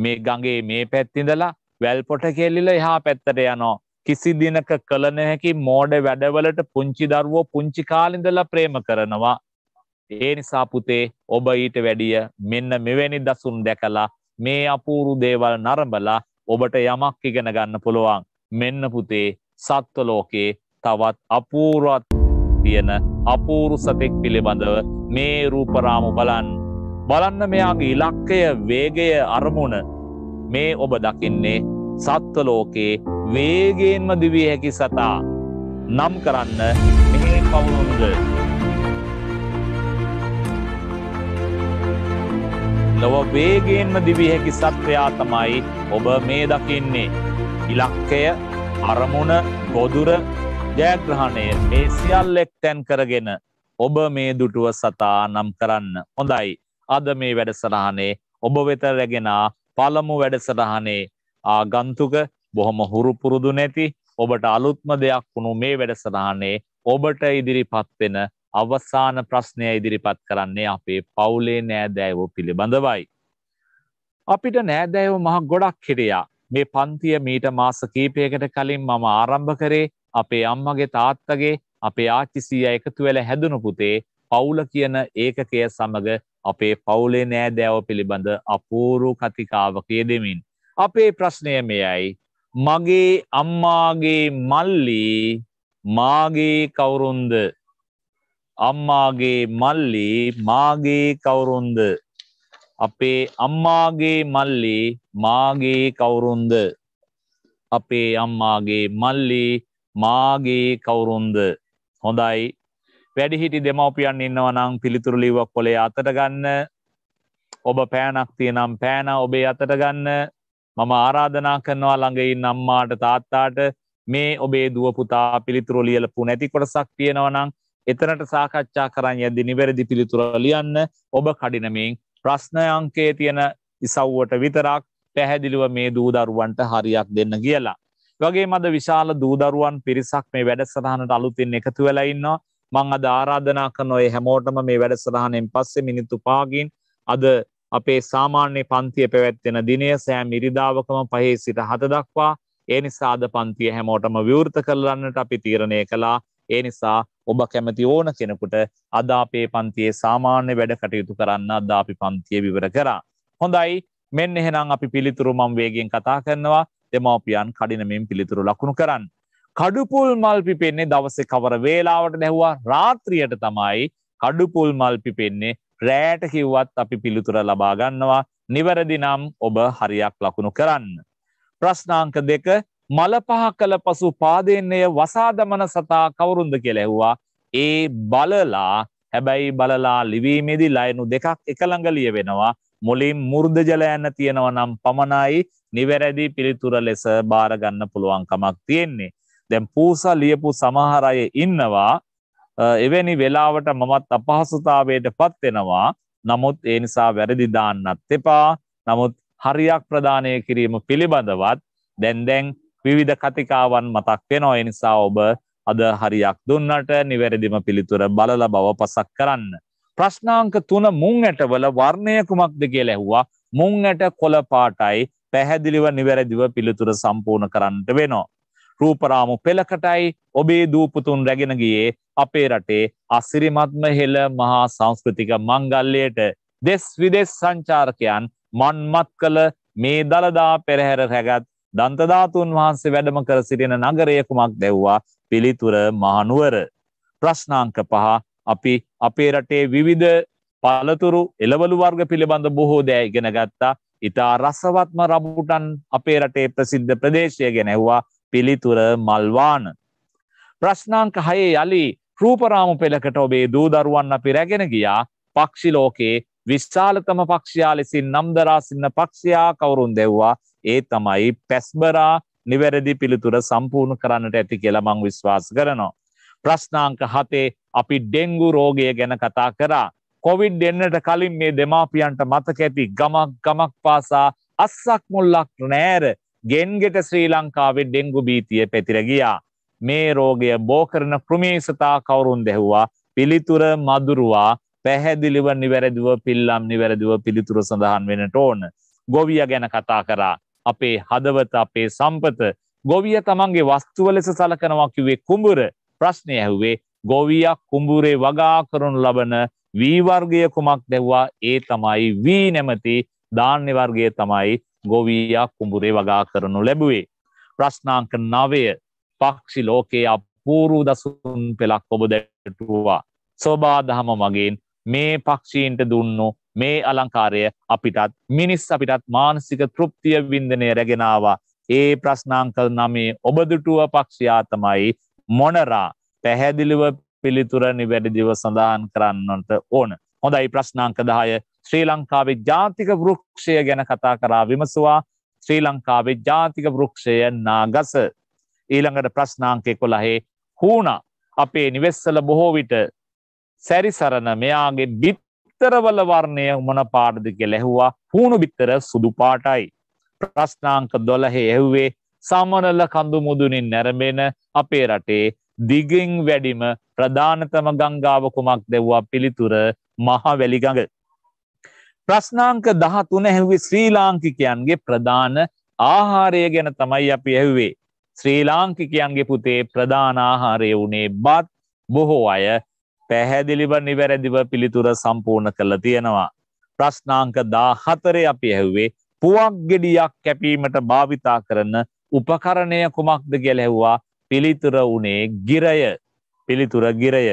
මේ ගඟේ මේ පැත්තිඳලා වැල්පොට කෙල්ලිලා එහා පැත්තට යනවා. කිසි දිනක කළ නොහැකි මෝඩ වැඩවලට පුංචි දරුවෝ පුංචි කාලෙඳලා ප්‍රේම කරනවා. ඒ නිසා පුතේ ඔබ ඊට වැඩිය මෙන්න මෙවැනි දසුන් දැකලා මේ අපූරු දේවල් නරඹලා ඔබට යමක් ඉගෙන ගන්න පුළුවන්. මෙන්න පුතේ සත්ව ලෝකයේ තවත් අපූරුවත් තියෙන අපූරු සතෙක් පිළිබඳව මේ රූපරාමු බලන්න. බලන්න මෙයාගේ ඉලක්කය වේගය අරමුණ මේ ඔබ දකින්නේ සත්ව ලෝකයේ වේගයෙන්ම දිවිය හැකි සතා නම් කරන්න මෙහේ කවුරුන්ද ලොව වේගයෙන්ම දිවිහැකි සත්වයා තමයි ඔබ මේ දකින්නේ. ඉලක්කය අරමුණ ගොදුර ජයග්‍රහණය මේ සියල්ලෙක් තැන් කරගෙන ඔබ මේ දුටුව සතා නම් කරන්න. හොඳයි අද මේ වැඩසටහනේ ඔබ වෙත රැගෙන පළමු වැඩසටහනේ ආගන්තුක බොහොම හුරු පුරුදු නැති ඔබට අලුත්ම දෙයක් වුණු මේ වැඩසටහනේ ඔබට ඉදිරිපත් වෙන අවසාන ප්‍රශ්නය ඉදිරිපත් කරන්නේ අපේ පවුලේ නෑදෑයෝ පිළිබඳවයි. අපිට නෑදෑයෝ මහ ගොඩක් හිටියා. මේ පන්තිය මීට මාස කීපයකට කලින් මම ආරම්භ කරේ අපේ අම්මගේ තාත්තගේ අපේ ආච්චිසීය එකතු වෙලා හැදුණු පුතේ පවුල කියන ඒකකය සමග අපේ පවුලේ නෑදෑයෝ පිළිබඳ අපූරු කතිකාවක් යෙදෙමින් අපේ ප්‍රශ්නය මෙයයි මගේ අම්මාගේ මල්ලි මාගේ කවුරුන්ද අම්මාගේ මල්ලි මාගේ කවුරුන්ද අපේ අම්මාගේ මල්ලි මාගේ කවුරුන්ද අපේ අම්මාගේ මල්ලි මාගේ කවුරුන්ද හොඳයි වැඩිහිටි දෙමව්පියන් ඉන්නවනම් පිළිතුරු ලිව්වක් පොලේ අතට ගන්න ඔබ පෑනක් තියෙනම් පෑන ඔබේ අතට ගන්න මම ආරාධනා කරනවා ළඟයින් අම්මාට තාත්තාට මේ ඔබේ දුව පුතා පිළිතුරු ලියලපු නැති කොටසක් තියෙනවනම් එතනට සාකච්ඡා කරන්න යද්දි නිවැරදි පිළිතුර ලියන්න ඔබ කඩිනමින් ප්‍රශ්න අංකයේ තියෙන ඉසව්වට විතරක් පැහැදිලිව මේ දූදරුවන්ට හරියක් දෙන්න කියලා. වගේ මද විශාල දූදරුවන් පිරිසක් මේ වැඩසටහනට අලුතින් එකතු වෙලා ඉන්නවා. මං අද ආරාධනා කරන ඔය හැමෝටම මේ වැඩසටහනෙන් පස්සේ මිනිත්තු පාගින් අද අපේ සාමාන්‍ය පන්තිය පැවැත්වෙන දිනය සෑම් ඉරිදාවකම පහේ සිට හත දක්වා ඒ නිසා අද පන්තිය හැමෝටම විවෘත කරලන්නට අපි තීරණය කළා ඒ නිසා ඔබ කැමති ඕන කෙනෙකුට අද අපේ පන්තියේ සාමාන්‍ය වැඩ කටයුතු කරන්න අද අපි පන්තිය විවර කරා. හොඳයි මෙන්න එහෙනම් අපි පිළිතුරු මම වේගෙන් කතා කරනවා දෙමාපියන් කඩිනමින් පිළිතුරු ලකුණු කරන්න. කඩුපුල් මල් පිපෙන්නේ දවසේ කවර වේලාවට නැහුවා රාත්‍රියට තමයි කඩුපුල් මල් පිපෙන්නේ රෑට කිව්වත් අපි පිළිතුර ලබා ගන්නවා නිවැරදි නම් ඔබ හරියක් ලකුණු කරන්න. ප්‍රශ්නාංක දෙක මල පහ කළ පසු පාදෙන්නේය වසාදමන සතා කවුරුන්ද කෙලෙහ්වා ඒ බලලා හැබැයි බලලා ලිවීමේදී ලයනු දෙකක් එකළඟ ලියවෙනවා මුලින් මුර්ධ ජලයන්න තියෙනව නම් පමණයි නිවැරදි පිළිතුර ලෙස බාරගන්න පුළුවන්කමක් තියෙන්නේ. දැන් පූසා ලියපු සමහර අය ඉන්නවා එවැනි වෙලාවට මමත් අපහසුතාවයට පත් වෙනවා. නමුත් ඒ නිසා වැරදි දාන්නත් එපා. නමුත් හරියක් ප්‍රදානය කිරීම පිළිබඳවත් දැන් දැන් විවිධ කතිකාවන් මතක් වෙනවා. ඒ නිසා ඔබ අද හරියක් දුන්නට නිවැරදිම පිළිතුර බලලා බව පසක් කරන්න. ප්‍රශ්නාංක 3 මුං ඇටවල වර්ණය කුමක්ද කියලා ඇහුවා. මුං ඇට කොළ පාටයි පැහැදිලිව නිවැරදිව පිළිතුර සම්පූර්ණ කරන්නට වෙනවා. රූපරාමු පෙළකටයි ඔබේ දූපුතුන් රැගෙන ගියේ අපේ රටේ අසිරිමත්ම හෙළ මහා සංස්කෘතික මංගල්‍යයට දෙස් විදෙස් සංචාරකයන් මන්මත් කළ මේ දළදා පෙරහැර රැගත් දන්ත ධාතුන් වහන්සේ වැඩම කර සිටින නගරය කුමක් දැව්වා පිළිතුර මහනුවර ප්‍රශ්නාංක පහ අපි අපේ රටේ විවිධ පළතුරු එළවලු වර්ග පිළිබඳ බොහෝ දෑ ඉගෙන ගත්තා ඉතා රසවත්ම රබුටන් අපේ රටේ ප්‍රසිද්ධ ප්‍රදේශය ගැන ඇහුවා පිළිතුර මල්වාන ප්‍රශ්නාංක හයේ යළි රූපරාම පෙළකට ඔබේ දූ දරුවන් අපි රැගෙන ගියා පක්ෂි ලෝකයේ විශාලතම පක්ෂයා ලෙසින් නම්දරාසින්න පක්ෂයා කවුරුන් දෙව්වා ඒ තමයි පැස්බරා නිවැරදි පිළිතුර සම්පූර්ණ කරන්නට ඇති කියලා මං විශ්වාස කරනවා. ප්‍රශ්නාංක හතේ අපි ඩෙංගු රෝගය ගැන කතා කරා. කොවිඩ් දෙන්නට කලින් මේ දෙමාපියන්ට මතක ඇති ගමක් ගමක් පාසා අස්සක් මුල්ලක් නෑර ගෙන්ගෙට ශ්‍රී ලංකාවේ ඩෙංගු බීතිය පැතිර ගියා. මේ රෝගය බෝ කරන ප්‍රමේසතා කවුරුන් දැහුවා පිළිතුර මදුරුවා පැහැදිලිව නිවැරදිව පිල්ලම් නිවැරදිව පිළිතුර සඳහන් වෙනට ඕන. ගොවිය ගැන කතා කරා. අපේ හදවත අපේ සම්පත ගොවිය තමන්ගේ වස්තුව ලෙස සලකනවා කිව්වේ කුඹුර ප්‍රශ්නය ඇහුවේ ගොවියක් කුඹුරේ වගා කරනු ලබන වී වර්ගය කුමක් දැව්වා ඒ තමයි වී නැමැති ධාන්‍ය වර්ගය තමයි ගොවියා කුඹුරේ වගා කරනු ලැබුවේ ප්‍රශ්නාංක 9 පක්ෂි ලෝකයේ අපූර්ව දසුන් පෙළක් ඔබ දැටුවා සෝබාදහම මගෙන් මේ පක්ෂීන්ට දුන්නු මේ අලංකාරය අපිටත් මිනිස් අපිටත් මානසික තෘප්තිය වින්දනය රැගෙනවා ඒ ප්‍රශ්නාංකල් නමේ ඔබදුටුව පක්ෂයා තමයි මොනරා පැහැදිලිව පිළිතුර නිවැරදිව සඳහන් කරන්නට ඕන. හොඳයි ප්‍රශ්නාංක 10 ශ්‍රී ලංකාවේ ජාතික වෘක්ෂය ගැන කතා කරා විමසුවා ශ්‍රී ලංකාවේ ජාතික වෘක්ෂය නාගස. ඊළඟට ප්‍රශ්නාංක 11 හූනා අපේ නිවෙස්වල බොහෝ විට සැරිසරන මෙයාගේ බිත් බිත්තරවල වර්ණය උමන පාටද කිය ලැහුවා හුණු බිත්තර සුදු පාටයි. ප්‍රශ්නාංක දොළහේ එහුවේ සමනල කඳු මුදුනින් නැරඹෙන අපේ රටේ දිගින් වැඩිම ප්‍රධානතම ගංගාව කුමක් දෙව්වා පිළිතුර මහ වැලිගඟ. ප්‍රශ්නාංක දහතුන ඇහුවේ ශ්‍රී ලාංකිකයන්ගේ ප්‍රධාන ආහාරය ගැන තමයි අපි ඇහුවේ. ශ්‍රී ලාංකිකයන්ගේ පුතේ ප්‍රධාන ආහාරය වුණේ බත් බොහෝ අය පැහැදිලිව නිවැරදිව පිළිතුර සම්පූර්ණ කරලා තියෙනවා. ප්‍රශ්නාංක 14 අපි ඇහුවේ පුවක් ගෙඩියක් කැපීමට භාවිතා කරන උපකරණය කුමක්ද කියලා ඇහුවා. පිළිතුර උනේ ගිරය. පිළිතුර ගිරය.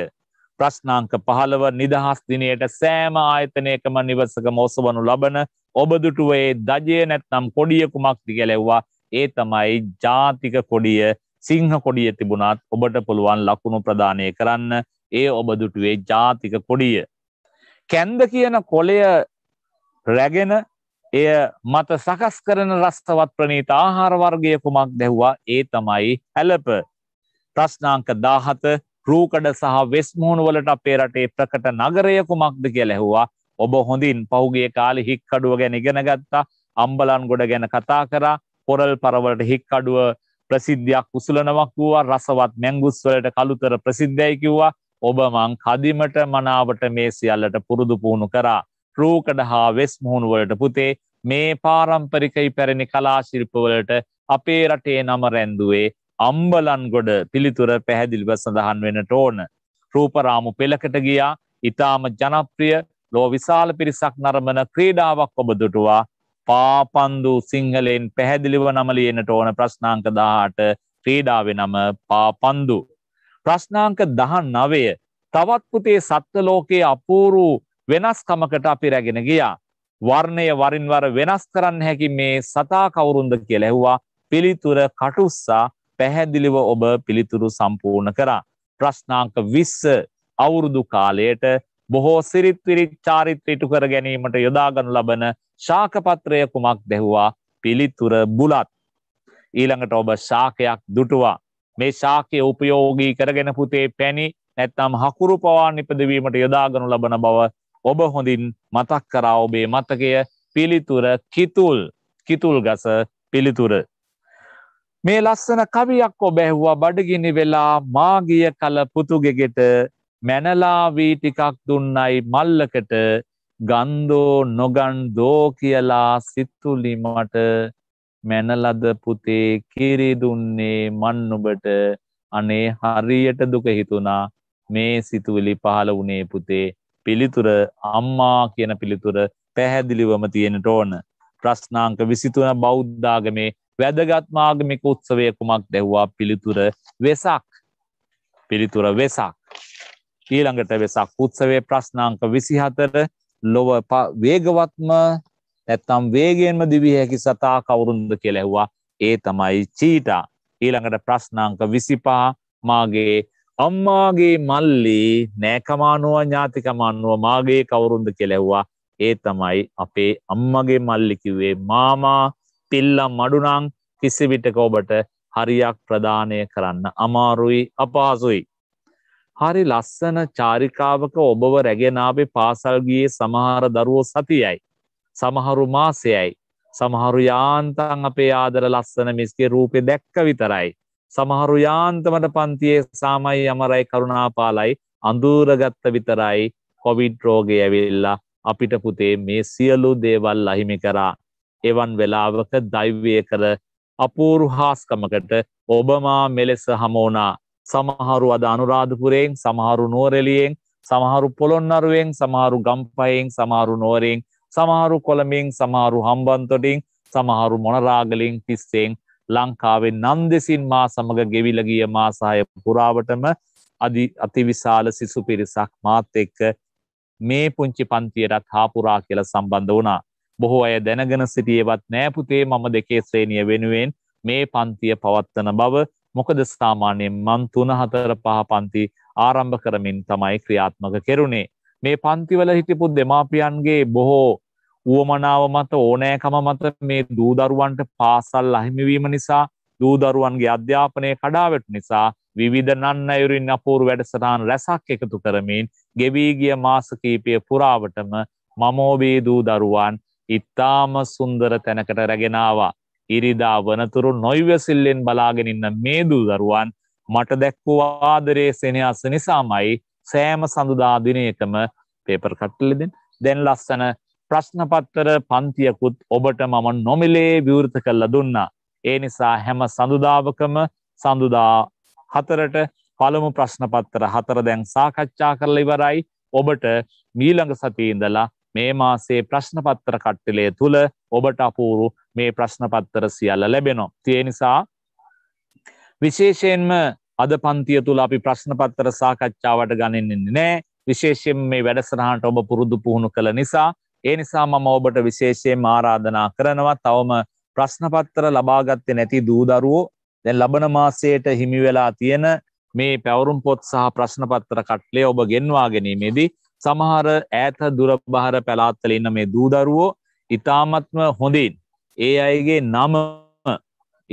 ප්‍රශ්නාංක 15 නිදහස් දිනයට සෑම ආයතනයකම නිවසකම ඔසවනු ලබන ඔබදුටුවේ දජය නැත්නම් කොඩිය කුමක්ද කියලා ඇහුවා. ඒ තමයි ජාතික කොඩිය. සිංහ කොඩිය තිබුණත් ඔබට පුළුවන් ලකුණු ප්‍රදානය කරන්න ඒ ඔබදුටුවේ ජාතික කොඩිය. කැන්ද කියන කොලය රැගෙන එය මත සකස් කරන රස්තවත් ප්‍රනීත ආහාර වර්ගය කුමක් දැහුවා ඒ තමයි ඇලප. ප්‍රශ්නාංක දාහත රූකඩ සහ වෙස්මූුණු වලට අපේ රටේ ප්‍රකට නගරය කුමක්ද කිය ලැහුවා ඔබ හොඳින් පහුගේ කාලි හික්කඩුව ගැන ඉගෙන ගත්තා අම්බලන් ගොඩ ගැන කතා කරා පොරල් පරවලට හික්කඩුව ප්‍රසිද්ධයක් උසුලනවක් වූවා රසවත් මැංගුස්වලට කළුතර ප්‍රසිද්ධයි කිව්වා ඔබ මං කදිමට මනාවට මේ සියල්ලට පුරුදු පුහුණු කරා රූකඩ හා වෙස් මුහුණුවලට පුතේ මේ පාරම්පරිකයි පැරණි කලාශිල්පවලට අපේ රටේ නම රැන්දුවේ අම්බලන්ගොඩ පිළිතුර පැහැදිලිව සඳහන් වෙනට ඕන. රූපරාමු පෙළකට ගියා ඉතාම ජනප්‍රිය ලෝ විශාල පිරිසක් නරමන ක්‍රීඩාවක් ඔබදුටුවා පාපන්දු සිංහලයෙන් පැහැදිලිව නමලියනට ඕන ප්‍රශ්නාංක දාහට ක්‍රීඩාව නම පාපන්දු. ප්‍රශ්නාංක 19 තවත් පුතේ සත්ත්ව ලෝකයේ අපූරු වෙනස්කමකට අපි රැගෙන ගියා. වර්ණය වරින් වර වෙනස් කරන්න හැකි මේ සතා කවුරුන්ද කියලා ඇහුවා. පිළිතුර කටුස්සා පැහැදිලිව ඔබ පිළිතුරු සම්පූර්ණ කරා. ප්‍රශ්නාංක 20 අවුරුදු කාලයට බොහෝ සිරිත් විරිත් චාරිත්‍ර ඉටු කර ගැනීමට යොදාගනු ලබන ශාකපත්‍රය කුමක් දැහුවා පිළිතුර බුලත්. ඊළඟට ඔබ ශාකයක් දුටුවා. මේ ශාකය උපයෝගී කරගෙන පුතේ පැණි නැත්නම් හකුරු පවා නිපදවීමට යොදාගනු ලබන බව ඔබ හොඳින් මතක් කරා ඔබේ මතකය පිළිතුර කිතුල් කිතුල් ගස පිළිතුර මේ ලස්සන කවියක් ඔබ ඇහුවා බඩගිනි වෙලා මාගිය කල පුතුගෙගෙට මැනලා වී ටිකක් දුන්නයි මල්ලකට ගන්දෝ නොගන්දෝ කියලා සිතුලිමට මැනලද පුතේ කිරි දුන්නේ මන් ඔබට අනේ හරියට දුක හිතුණා මේ සිතුවිලි පහළ වුණේ පුතේ පිළිතුර අම්මා කියන පිළිතුර පැහැදිලිවම තියෙනට ඕන ප්‍රශ්නාංක 23 බෞද්ධ ආගමේ වැදගත්ම ආගමික උත්සවය කුමක් දැව්වා පිළිතුර වෙසක් පිළිතුර වෙසක් ඊළඟට වෙසක් උත්සවයේ ප්‍රශ්නාංක 24 ලොව වේගවත්ම නැත්තම් වේගෙන්ම දිවිය හැකි සතා කවුරුන්ද කියලා ඇහුවා. ඒ තමයි චීටා. ඊළඟට ප්‍රශ්න අංක 25 මාගේ අම්මාගේ මල්ලි නෑකමානුව ඥාතිකමානුව මාගේ කවුරුන්ද කියලා ඇහුවා. ඒ තමයි අපේ අම්මගේ මල්ලි කිව්වේ මාමා පිල්ලම් මඩුනම් කිසි විටක ඔබට හරියක් ප්‍රදානය කරන්න අමාරුයි අපහසුයි. හරි ලස්සන චාරිකාවක ඔබව රැගෙනාවේ පාසල්ගියේ සමහර දරුවෝ සතියයි. සමහරු මාසයයි සමහරු යාන්තන් අපේ ආදර ලස්සන මිස්ගේ රූපෙ දැක්ක විතරයි. සමහරු යාන්තමට පන්තියේ සාමයි අමරයි කරුණාපාලයි අඳූරගත්ත විතරයි කොවිඩ් රෝගය ඇවිල්ලා අපිට පුතේ මේ සියලු දේවල් අහිමි කරා. එවන් වෙලාවක දෛවය කර අපූරු හාස්කමකට ඔබමා මෙලෙස හමෝනා සමහරු අද අනුරාධපුරයෙන් සමහරු නුවරෙලියෙන් සමහරු පොළොන්නරුවෙන් සමහරු ගම්පයෙන් සමහරු නුවරෙන් සමහරු කොළඹින් සමහරු හම්බන්තොටින් සමහරු මොනරාගලින් තිස්සෙන් ලංකාවේ නන්දෙසින් මා සමග ගෙවිලගිය මාසාය පුරාවටම අධි අතිවිශාල සිසු පිරිසක් මාත් එක්ක මේ පුංචි පන්තියටත් හාපුරා කියලා සම්බන්ධ වුණා. බොහෝ අය දැනගෙන සිටියවත් නෑපුතේ මම දෙකේ ශ්‍රේණිය වෙනුවෙන් මේ පන්තිය පවත්වන බව මොකද සාමාන්‍යයෙන් මන් තුන හතර පහ පන්ති ආරම්භ කරමින් තමයි ක්‍රියාත්මක කෙරුණේ. මේ පන්තිවල හිටපු දෙමාපියන්ගේ බොහෝ ඌවමනාව මත ඕනෑකම මත මේ දූ දරුවන්ට පාසල් අහිමිවීම නිසා දූ දරුවන්ගේ අධ්‍යාපනය කඩාවට නිසා විවිධ නන්නයුරින් අපූරු වැඩසටහන් රැසක් එකතු කරමින් ගෙවී ගිය මාස කීපය පුරාවටම මමෝබී දූ දරුවන් ඉතාම සුන්දර තැනකට රැගෙනවා. ඉරිදා වනතුරු නොයිවසිල්ලෙන් බලාගෙන ඉන්න මේ දූ දරුවන් මට දැක්වූ ආදරයේ සෙනෙහස නිසාමයි සෑම සඳුදා දිනේටම පේපර් කට්ටලෙදෙන් දැන් ලස්සන ප්‍රශ්නපත්තර පන්තියකුත් ඔබට මම නොමිලේ විවෘත කල්ලා දුන්නා. ඒ නිසා හැම සඳුදාවකම සඳුදා හතරට පළමු ප්‍රශ්නපත්තර හතර දැන් සාකච්ඡා කරලා ඉවරයි. ඔබට මීළඟ සතියේ ඉඳලා මේ මාසේ ප්‍රශ්නපත්තර කට්ටලය තුළ ඔබට අපූරු මේ ප්‍රශ්නපත්තර සියල්ල ලැබෙනවා. තිය නිසා විශේෂයෙන්ම අද පන්තිය තුළ අපි ප්‍රශ්නපත්තර සාකච්ඡාවට ගණන්නේ නෑ විශේෂයෙන් මේ වැඩසටහනට ඔබ පුරුදු පුහුණු කළ නිසා ඒ නිසා මම ඔබට විශේෂයෙන් ආරාධනා කරනවා තවම ප්‍රශ්නපත්තර ලබාගත්තේ නැති දූ දරුවෝ දැන් ලබන මාසයට හිමි වෙලා තියෙන මේ පැවරුම් පොත් සහ ප්‍රශ්නපත්තර කට්ලේ ඔබ ගෙන්වා ගැනීමේදී සමහර ඈත දුර බහර පැලාත්වල ඉන්න මේ දූ දරුවෝ ඉතාමත්ම හොඳින් ඒ අයගේ නම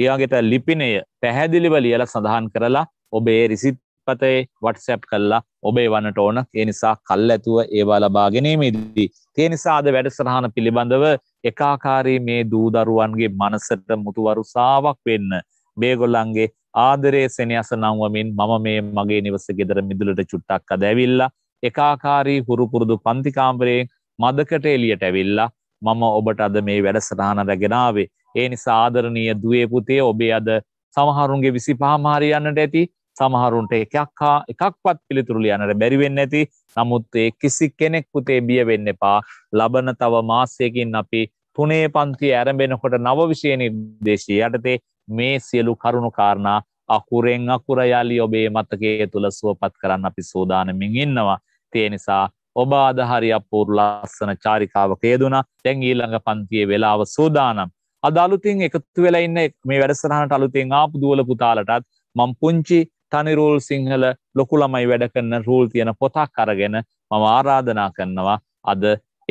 එයාගේට ලිපිනය පැහැදිලිව ලියලා සඳහන් කරලා ඔබේ රිසිත් පතේ වටසැප් කල්ලා ඔබේ වන්නට ඕන ඒ නිසා කල් ඇතුව ඒවා ලබාගැනීමේදී තිය නිසාද වැඩසටහන පිළිබඳව එකාකාරී මේ දූදරුවන්ගේ මනසට මුතුවරුසාාවක් වෙන්න බේගොල්ලන්ගේ ආදරේ සෙනයස නංවමින් මම මේ මගේ නිවස ගෙදර මිදුලට චුට්ටක් අද ඇවිල්ලා එකාකාරී හුරුපුරුදු පන්තිකාම්පරයෙන් මදකට එලියට ඇවිල්ලා මම ඔබට අද මේ වැඩසටහන රැගෙනාවේ ඒ නිසා ආදරණීය දුවේ පුතේ ඔබේ අද සමහරුන්ගේ විසි පහමාරියන්නට ඇති සමහරුන්ට එකක් හා එකක්වත් පිළිතුරු ලියන්නට බැරි වෙන්නේ නැති. නමුත් ඒ කිසි කෙනෙක් පුතේ බිය වෙන්න එපා. ලබන තව මාසයකින් අපි තුනේ පන්තිය ඇරඹෙනකොට නව විෂය නිර්දේශය යටතේ මේ සියලු කරුණු කාරණා අකුරෙන් අකුර යලි ඔබේ මතකයේ තුල සුවපත් කරන්න අපි සූදානමින් ඉන්නවා. ඒ නිසා ඔබ අද හරි අපූර්ව ලස්සන චාරිකාවක යෙදුණා. දැන් ඊළඟ පන්තියේ වේලාව සූදානම්. අද අලුතින් එකතු වෙලා ඉන්න මේ වැඩසටහනට අලුතින් ආපු දුවල පුතාලටත් මම පුංචි තනිරූල් සිංහල ලොකුළමයි වැඩ කරන්න රූල් තියෙන පොතක් අරගෙන මම ආරාධනා කරනවා අද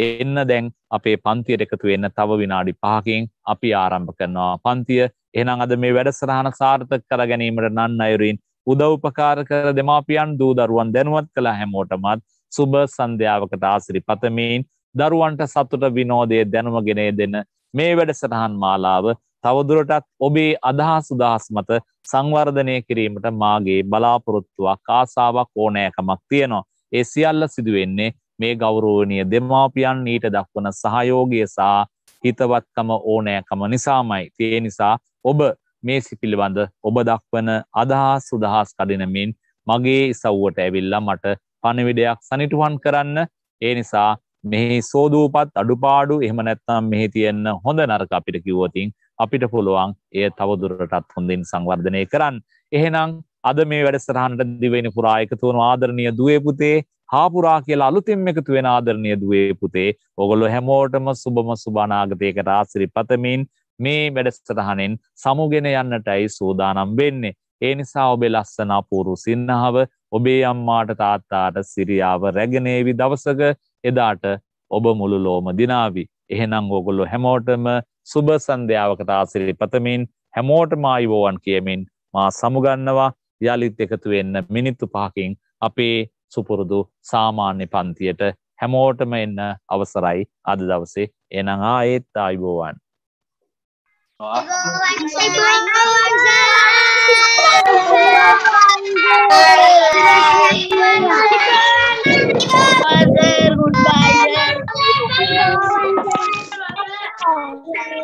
එන්න දැන් අපේ පන්තියට එකතු වෙන්න තව විනාඩි පහකින් අපි ආරම්භ කරනවා පන්තිය එහෙනම් අද මේ වැඩසටහන සාර්ථක කර ගැනීමට නන් අයුරින් උදව්පකාර කර දෙමාපියන් දූ දරුවන් දැනුවත් කළ හැමෝටමත් සුබ සන්ධ්‍යාවකට ආසිරි පතමින් දරුවන්ට සතුට විනෝදය දැනුමගෙනේ දෙන මේ වැඩසටහන් මාලාව තවදුරටත් ඔබේ අදහස් උදහස් මත සංවර්ධනය කිරීමට මාගේ බලාපොරොත්තුවක් ආසාවක් ඕනෑකමක් තියෙනවා. ඒ සියල්ල සිදුවෙන්නේ මේ ගෞරෝණය දෙමාපියන් ඊට දක්වන සහයෝගය සහ හිතවත්කම ඕනෑකම නිසාමයි. තිය නිසා ඔබ මේ සිපිළිබඳ ඔබ දක්වන අදහස් සුදහස් කඩනමින් මගේ ඉසව්වට ඇවිල්ලා මට පණවිඩයක් සනිටුවන් කරන්න ඒ නිසා මෙහි සෝදූපත් අඩුපාඩු එහෙම නැත්නම් මෙහි තියෙන හොඳ නරක අපිට කිව්වොතින් අපිට පුළුවන් එය තවදුරටත් හොඳින් සංවර්ධනය කරන්න. එහෙනම් අද මේ වැඩසටහනට දිවෙන පුරා එකතු වන ආදරණීය දුවේ පුතේ හාපුරා කියලා අලුතින් එකතු වෙන ආදරණීය දුවේ පුතේ ඔගොල්ලෝ හැමෝටම සුබම සුබ අනාගතයකට ආශිර්වාදමින් මේ වැඩසටහනෙන් සමුගෙන යන්නටයි සූදානම් වෙන්නේ. ඒ නිසා ඔබේ ලස්සන අපූරු සින්නහව ඔබේ අම්මාට තාත්තාට සිරියාව රැගෙන දවසක එදාට ඔබ මුළු ලෝම දිනාවි එහෙනම් ඕගොල්ලෝ හැමෝටම සුබ සන්ධ්‍යාවකට ආශිර්වාදපතමින් හැමෝටම ආයුබෝවන් කියමින් මා සමුගන්නවා යලිත් එකතු වෙන්න මිනිත්තු පහකින් අපේ සුපුරුදු සාමාන්‍ය පන්තියට හැමෝටම එන්න අවසරයි අද දවසේ එහෙනම් ආයෙත් ආයුබෝවන් Mother. Gracias.